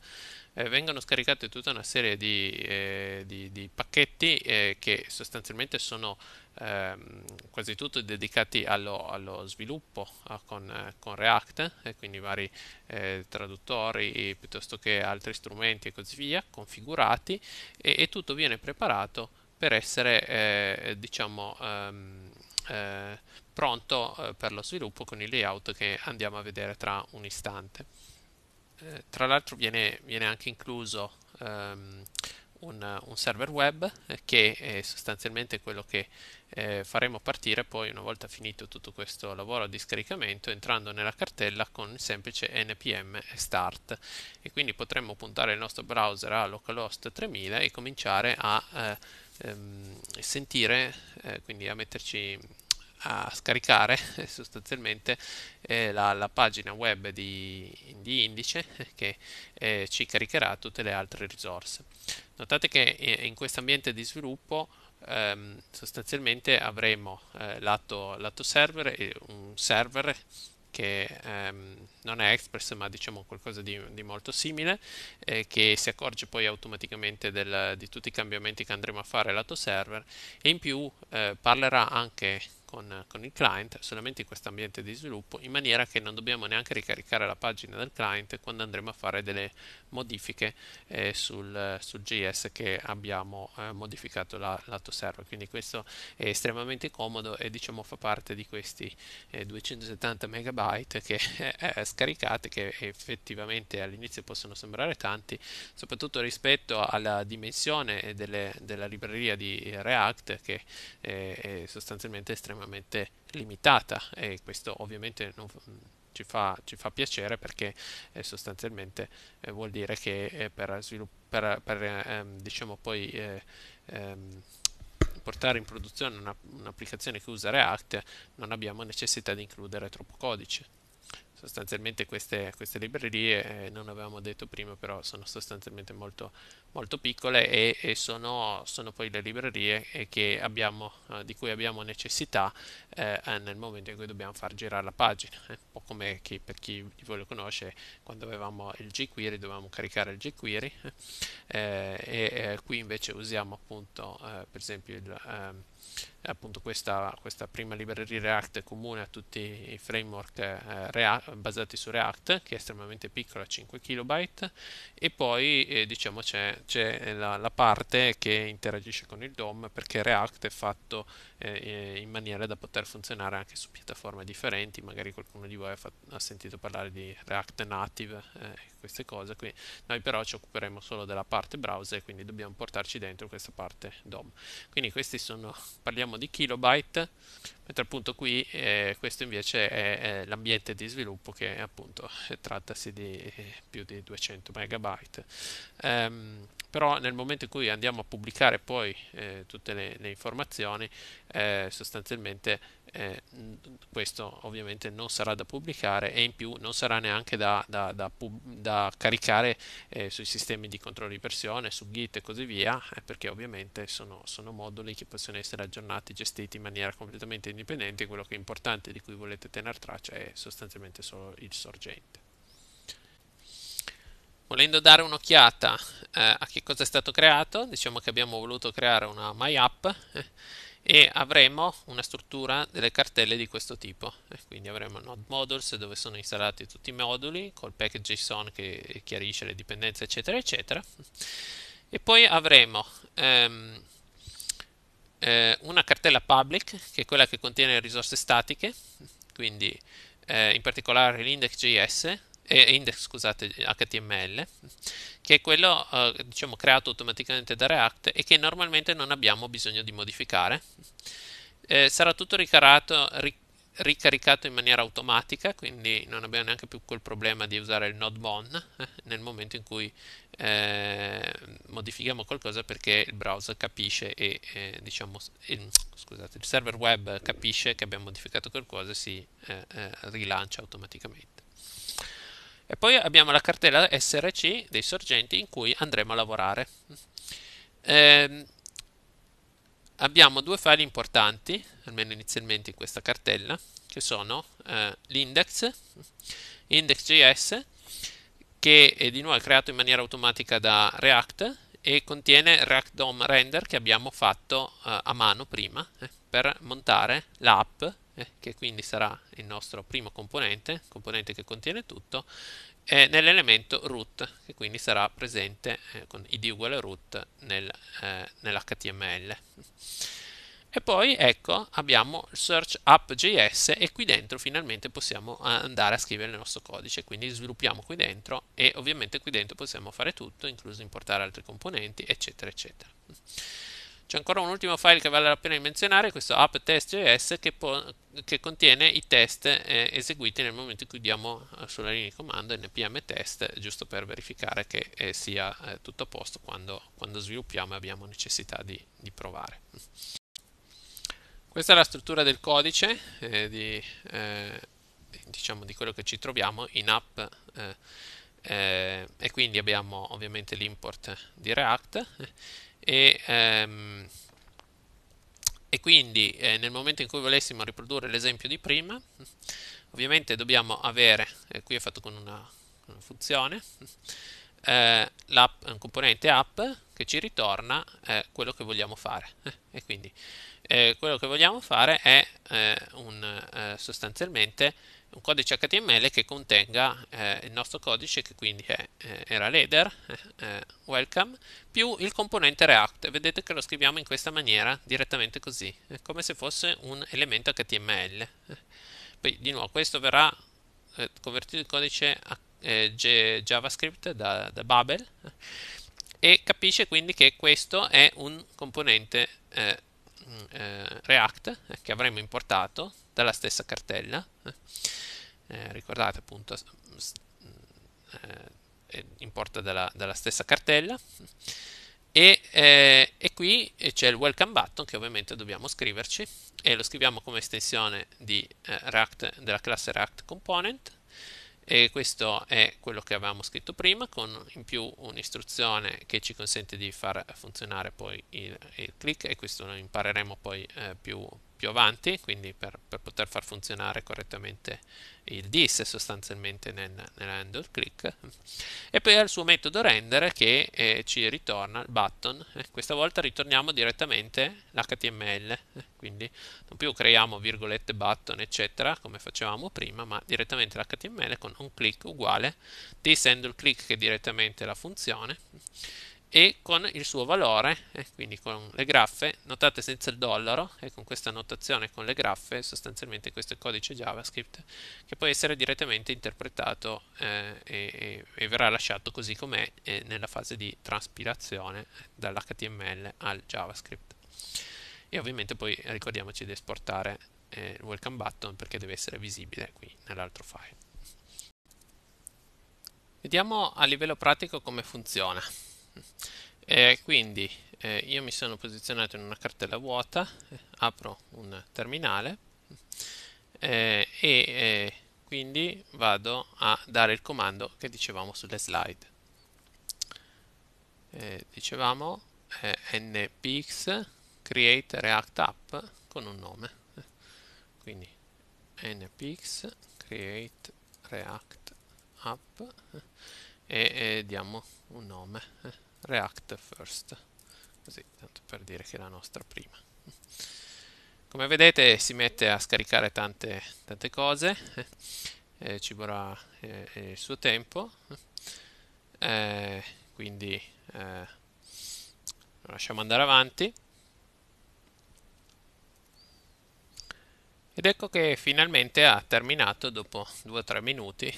eh, vengono scaricate tutta una serie di, eh, di, di pacchetti eh, che sostanzialmente sono ehm, quasi tutti dedicati allo, allo sviluppo eh, con, eh, con, React e eh, quindi vari eh, traduttori piuttosto che altri strumenti e così via configurati e, e tutto viene preparato per essere eh, diciamo ehm, pronto per lo sviluppo con il layout che andiamo a vedere tra un istante tra l'altro viene, viene, anche incluso um, un, un, server web che è sostanzialmente quello che eh, faremo partire poi una volta finito tutto questo lavoro di scaricamento entrando nella cartella con il semplice npm start e quindi potremmo puntare il nostro browser a localhost 3000 e cominciare a eh, ehm, sentire eh, quindi a metterci a scaricare *laughs* sostanzialmente eh, la, la, pagina web di, di indice che eh, ci caricherà tutte le altre risorse. Notate che eh, in questo ambiente di sviluppo ehm, sostanzialmente avremo eh, lato, lato, server e un server che ehm, non è Express ma diciamo qualcosa di, di molto simile eh, che si accorge poi automaticamente del, di tutti i cambiamenti che andremo a fare lato server e in più eh, parlerà anche con, con il client solamente in questo ambiente di sviluppo in maniera che non dobbiamo neanche ricaricare la pagina del client quando andremo a fare delle modifiche eh, sul, sul, JS che abbiamo eh, modificato la, lato server quindi questo è estremamente comodo e diciamo fa parte di questi eh, 270 megabyte che eh, eh, scaricate che effettivamente all'inizio possono sembrare tanti soprattutto rispetto alla dimensione delle, della libreria di React che eh, è sostanzialmente estremamente estremamente limitata e questo ovviamente non, ci, fa, ci, fa, piacere perché eh, sostanzialmente eh, vuol dire che eh, per, svilupp- per, per ehm, diciamo poi eh, ehm, portare in produzione una, un'applicazione che usa React non abbiamo necessità di includere troppo codice sostanzialmente queste, queste librerie, eh, non avevamo detto prima, però sono sostanzialmente molto, molto piccole e, e sono, sono, poi le librerie eh, abbiamo, eh, di cui abbiamo necessità eh, eh, nel momento in cui dobbiamo far girare la pagina. Eh. Un po' come chi, per chi di voi lo conosce, quando avevamo il jQuery dovevamo caricare il jQuery e qui invece usiamo appunto per esempio il... Ehm, eh, appunto questa, questa, prima libreria React è comune a tutti i framework eh, React, basati su React che è estremamente piccola 5 KB e poi eh, diciamo c'è, la, la, parte che interagisce con il DOM perché React è fatto eh, eh, in maniera da poter funzionare anche su piattaforme differenti magari qualcuno di voi ha, fatto, ha sentito parlare di React Native eh, queste cose qui noi però ci occuperemo solo della parte browser quindi dobbiamo portarci dentro questa parte DOM quindi questi sono parliamo di kilobyte, mentre appunto qui eh, questo invece è, è l'ambiente di sviluppo che appunto trattasi di eh, più di 200 megabyte. Um, però nel momento in cui andiamo a pubblicare poi eh, tutte le, le informazioni eh, sostanzialmente eh, questo ovviamente non sarà da pubblicare e in più non sarà neanche da, da, da, da caricare eh, sui sistemi di controllo di versione, su Git e così via, eh, perché ovviamente sono, sono, moduli che possono essere aggiornati, gestiti in maniera completamente indipendente, quello che è importante di cui volete tenere traccia è sostanzialmente solo il sorgente. Volendo dare un'occhiata eh, a che cosa è stato creato, diciamo che abbiamo voluto creare una MyApp eh, e avremo una struttura delle cartelle di questo tipo. Eh, quindi avremo node modules dove sono installati tutti i moduli col package JSON che chiarisce le dipendenze eccetera eccetera. E poi avremo ehm, eh, una cartella public che è quella che contiene risorse statiche, quindi eh, in particolare l'index.js eh, index scusate, HTML, che è quello eh, diciamo, creato automaticamente da React e che normalmente non abbiamo bisogno di modificare. Eh, sarà tutto ricarato, ri, ricaricato in maniera automatica, quindi non abbiamo neanche più quel problema di usare il node bon eh, nel momento in cui eh, modifichiamo qualcosa perché il browser capisce e eh, diciamo, il, scusate, il server web capisce che abbiamo modificato qualcosa e si rilancia automaticamente. E poi abbiamo la cartella SRC dei sorgenti in cui andremo a lavorare. Eh, abbiamo due file importanti, almeno inizialmente in questa cartella, che sono eh, l'index, index.js, che è di nuovo creato in maniera automatica da React e contiene React DOM render che abbiamo fatto eh, a mano prima eh, per montare l'app eh, che quindi sarà il nostro primo componente, componente che contiene tutto, eh, nell'elemento root, che quindi sarà presente eh, con id uguale root nel, eh, nell'HTML. E poi ecco abbiamo search app.js e qui dentro finalmente possiamo eh, andare a scrivere il nostro codice, quindi sviluppiamo qui dentro e ovviamente qui dentro possiamo fare tutto, incluso importare altri componenti, eccetera, eccetera. C'è ancora un ultimo file che vale la pena di menzionare, questo app.test.js che, che, contiene i test eh, eseguiti nel momento in cui diamo eh, sulla linea di comando npm test, giusto per verificare che eh, sia eh, tutto a posto quando, quando, sviluppiamo e abbiamo necessità di, di, provare. Questa è la struttura del codice eh, di, eh, diciamo di quello che ci troviamo in app. Eh, e quindi abbiamo ovviamente l'import di React e, ehm, e quindi eh, nel momento in cui volessimo riprodurre l'esempio di prima ovviamente dobbiamo avere eh, qui è fatto con una, una funzione eh, la componente app che ci ritorna eh, quello che vogliamo fare eh, e quindi eh, quello che vogliamo fare è un, sostanzialmente un codice HTML che contenga eh, il nostro codice che quindi è, eh, era leader, eh, eh, welcome, più il componente React. Vedete che lo scriviamo in questa maniera, direttamente così, come se fosse un elemento HTML. Poi di nuovo questo verrà eh, convertito in codice eh, JavaScript da, da Babel e capisce quindi che questo è un componente eh, React eh, che avremmo importato dalla stessa cartella. Eh. Eh, ricordate appunto eh, importa dalla, dalla, stessa cartella e, eh, e, qui c'è il welcome button che ovviamente dobbiamo scriverci e lo scriviamo come estensione di, eh, React, della classe React Component e questo è quello che avevamo scritto prima con in più un'istruzione che ci consente di far funzionare poi il, il click e questo lo impareremo poi eh, più, più avanti, quindi per, per poter far funzionare correttamente il dis sostanzialmente nel, nel click, e poi al suo metodo render che eh, ci ritorna il button, eh, questa volta ritorniamo direttamente l'HTML, eh, quindi non più creiamo virgolette button eccetera come facevamo prima, ma direttamente l'HTML con un click uguale, DIS handle click che è direttamente la funzione, e con il suo valore, eh, quindi con le graffe, notate senza il dollaro e con questa notazione con le graffe, sostanzialmente questo è il codice JavaScript che può essere direttamente interpretato eh, e, e, verrà lasciato così com'è eh, nella fase di traspirazione dall'HTML al JavaScript. E ovviamente poi ricordiamoci di esportare eh, il welcome button perché deve essere visibile qui nell'altro file. Vediamo a livello pratico come funziona. E eh, quindi eh, io mi sono posizionato in una cartella vuota, eh, apro un terminale eh, e eh, quindi vado a dare il comando che dicevamo sulle slide. Eh, dicevamo npx create react app con un nome. Quindi npx create react app e diamo un nome React First, così tanto per dire che è la nostra prima. Come vedete si mette a scaricare tante, tante cose, eh, eh ci vorrà eh, il suo tempo, eh, eh quindi eh, lo lasciamo andare avanti. Ed ecco che finalmente ha terminato dopo 2 3 minuti,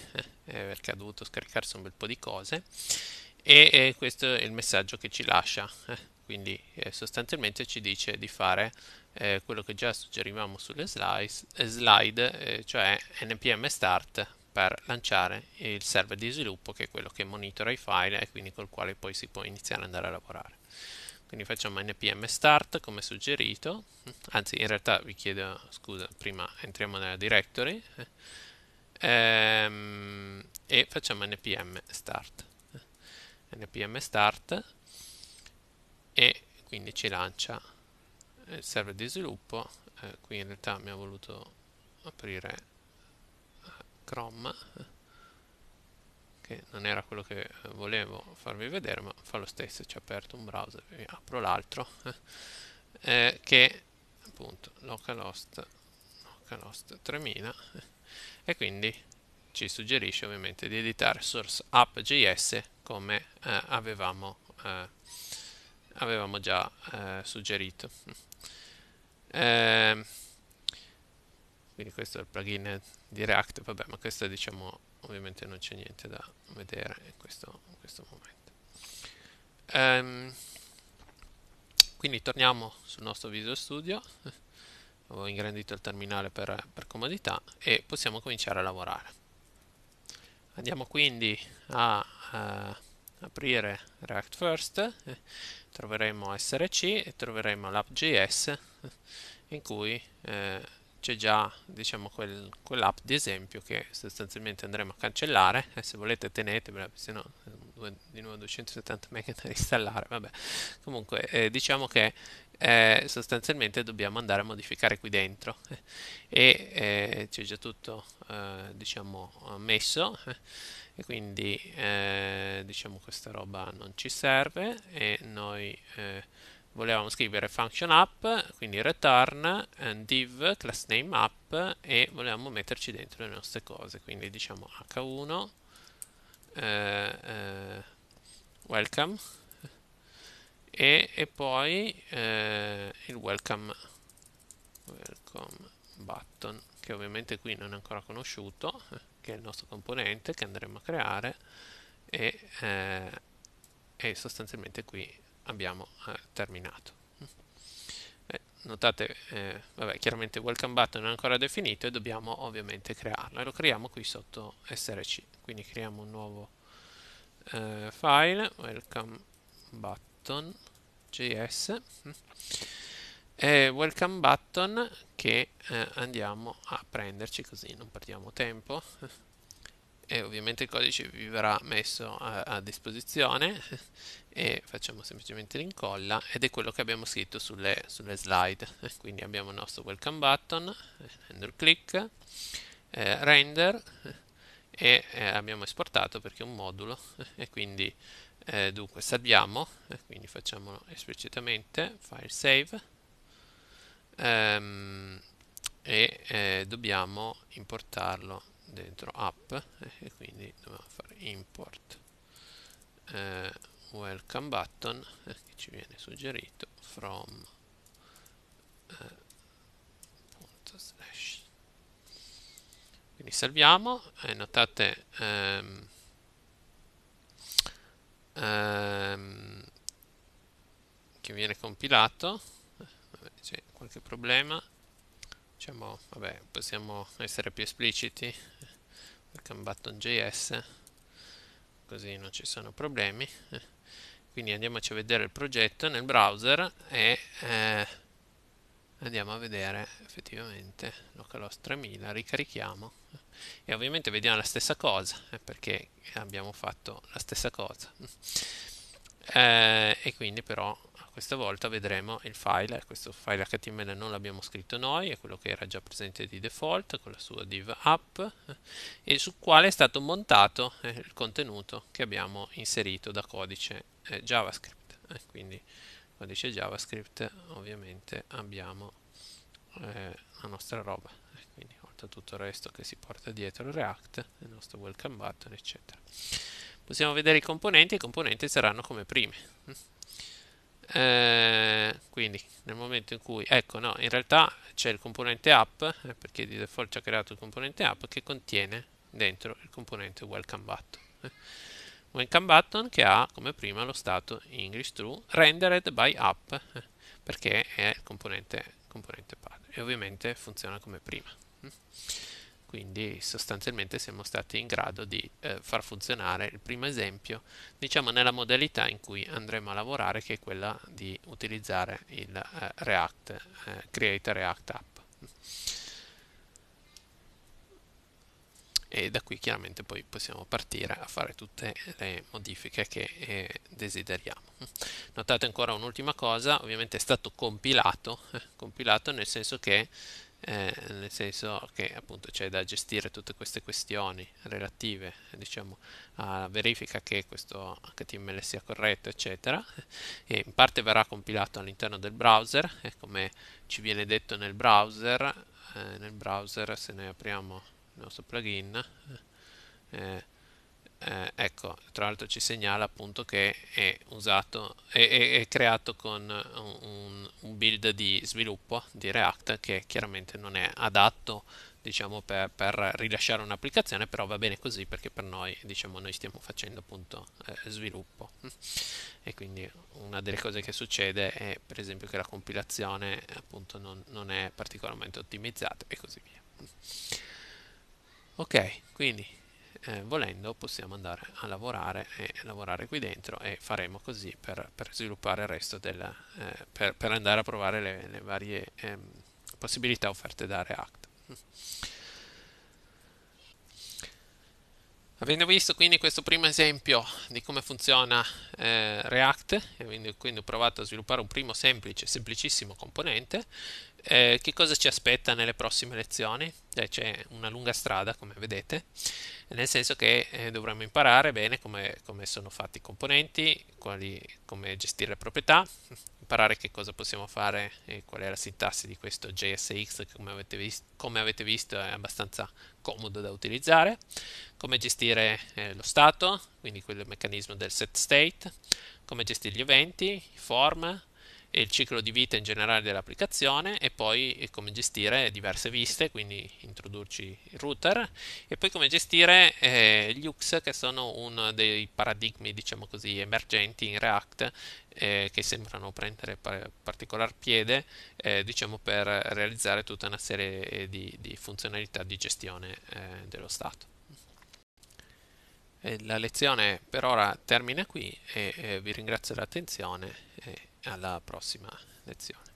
perché ha dovuto scaricarsi un bel po' di cose e eh, questo è il messaggio che ci lascia eh, quindi eh, sostanzialmente ci dice di fare eh, quello che già suggerivamo sulle slice, eh, slide cioè npm start per lanciare il server di sviluppo che è quello che monitora i file e quindi col quale poi si può iniziare ad andare a lavorare quindi facciamo npm start come suggerito anzi in realtà vi chiedo scusa prima entriamo nella directory ehm, e facciamo npm start npm start e quindi ci lancia il eh, server di sviluppo eh, qui in realtà mi ha voluto aprire eh, Chrome che non era quello che volevo farvi vedere ma fa lo stesso ci ha aperto un browser e apro l'altro eh, che appunto localhost localhost 3000 e quindi ci suggerisce ovviamente di editare source app.js come eh, avevamo, eh, avevamo, già eh, suggerito. Ehm, quindi questo è il plugin di React, vabbè, ma questo diciamo ovviamente non c'è niente da vedere in questo, in questo momento. Um, quindi torniamo sul nostro Visual Studio ho ingrandito il terminale per, per comodità e possiamo cominciare a lavorare andiamo quindi a uh, aprire React First eh, troveremo src e troveremo l'app.js eh, in cui eh, c'è già diciamo quel, quell'app di esempio che sostanzialmente andremo a cancellare e se volete tenetevela se no di nuovo 270 MB da installare vabbè comunque eh, diciamo che eh, sostanzialmente dobbiamo andare a modificare qui dentro *laughs* e eh, c'è già tutto eh, diciamo messo e quindi eh, diciamo questa roba non ci serve e noi eh, volevamo scrivere function app quindi return and div class name app e volevamo metterci dentro le nostre cose quindi diciamo h1 eh, welcome e, e poi eh, il welcome, welcome button che ovviamente qui non è ancora conosciuto eh, che è il nostro componente che andremo a creare e, eh, e sostanzialmente qui abbiamo eh, terminato eh, notate, eh, vabbè, chiaramente welcome button non è ancora definito e dobbiamo ovviamente crearlo e lo creiamo qui sotto src quindi creiamo un nuovo eh, file welcome button button.js mm, e welcome button che eh, andiamo a prenderci così non perdiamo tempo e ovviamente il codice vi verrà messo a, a disposizione e facciamo semplicemente l'incolla ed è quello che abbiamo scritto sulle, sulle slide quindi abbiamo il nostro welcome button handle click eh, render e eh, abbiamo esportato perché è un modulo e quindi eh, dunque salviamo eh, quindi facciamolo esplicitamente file save ehm, e eh, dobbiamo importarlo dentro app eh, e quindi dobbiamo fare import eh, welcome button che ci viene suggerito from quindi salviamo eh, notate ehm, ehm, che viene compilato vabbè, c'è qualche problema diciamo vabbè possiamo essere più espliciti perché un button.js così non ci sono problemi quindi andiamoci a vedere il progetto nel browser e eh, andiamo a vedere effettivamente localhost 3000 ricarichiamo e ovviamente vediamo la stessa cosa eh, perché abbiamo fatto la stessa cosa eh, e quindi però questa volta vedremo il file questo file html non l'abbiamo scritto noi è quello che era già presente di default con la sua div app e su quale è stato montato eh, il contenuto che abbiamo inserito da codice eh, javascript eh, quindi codice javascript ovviamente abbiamo eh, la nostra roba quindi oltre a tutto il resto che si porta dietro il React il nostro welcome button eccetera possiamo vedere i componenti i componenti saranno come prime eh, quindi nel momento in cui ecco no in realtà c'è il componente app eh, perché di default ci ha creato il componente app che contiene dentro il componente welcome button eh. Welcome button che ha come prima lo stato English true rendered by app perché è il componente, componente padre e ovviamente funziona come prima. Quindi sostanzialmente siamo stati in grado di eh, far funzionare il primo esempio, diciamo nella modalità in cui andremo a lavorare, che è quella di utilizzare il eh, React, eh, Create React App. e da qui chiaramente poi possiamo partire a fare tutte le modifiche che eh, desideriamo. *laughs* Notate ancora un'ultima cosa, ovviamente è stato compilato, eh, *laughs* compilato nel senso che eh, nel senso che appunto c'è da gestire tutte queste questioni relative diciamo alla verifica che questo HTML sia corretto eccetera e in parte verrà compilato all'interno del browser e come ci viene detto nel browser eh, nel browser se noi apriamo il nostro plugin eh, eh, ecco tra l'altro ci segnala appunto che è usato è, è, è creato con un, un, build di sviluppo di React che chiaramente non è adatto diciamo per, per rilasciare un'applicazione però va bene così perché per noi diciamo noi stiamo facendo appunto eh, sviluppo e quindi una delle cose che succede è per esempio che la compilazione appunto non, non è particolarmente ottimizzata e così via ok quindi eh, volendo possiamo andare a lavorare e lavorare qui dentro e faremo così per, per sviluppare il resto della, eh, per, per, andare a provare le, le varie ehm, possibilità offerte da React Avendo visto quindi questo primo esempio di come funziona eh, React, e quindi, quindi ho provato a sviluppare un primo semplice, semplicissimo componente, eh, che cosa ci aspetta nelle prossime lezioni? Eh, c'è una lunga strada, come vedete, nel senso che eh, dovremo imparare bene come, come sono fatti i componenti, quali, come gestire le proprietà, imparare che cosa possiamo fare e qual è la sintassi di questo JSX che come avete, vis- come avete visto è abbastanza comodo da utilizzare, come gestire eh, lo stato, quindi quel meccanismo del set state, come gestire gli eventi, i form, e il ciclo di vita in generale dell'applicazione e poi eh, come gestire diverse viste, quindi introdurci il router e poi come gestire eh, gli UX che sono uno dei paradigmi diciamo così emergenti in React eh, che sembrano prendere par- particolar piede eh, diciamo per realizzare tutta una serie eh, di, di funzionalità di gestione eh, dello stato. La lezione per ora termina qui e vi ringrazio dell'attenzione alla prossima lezione.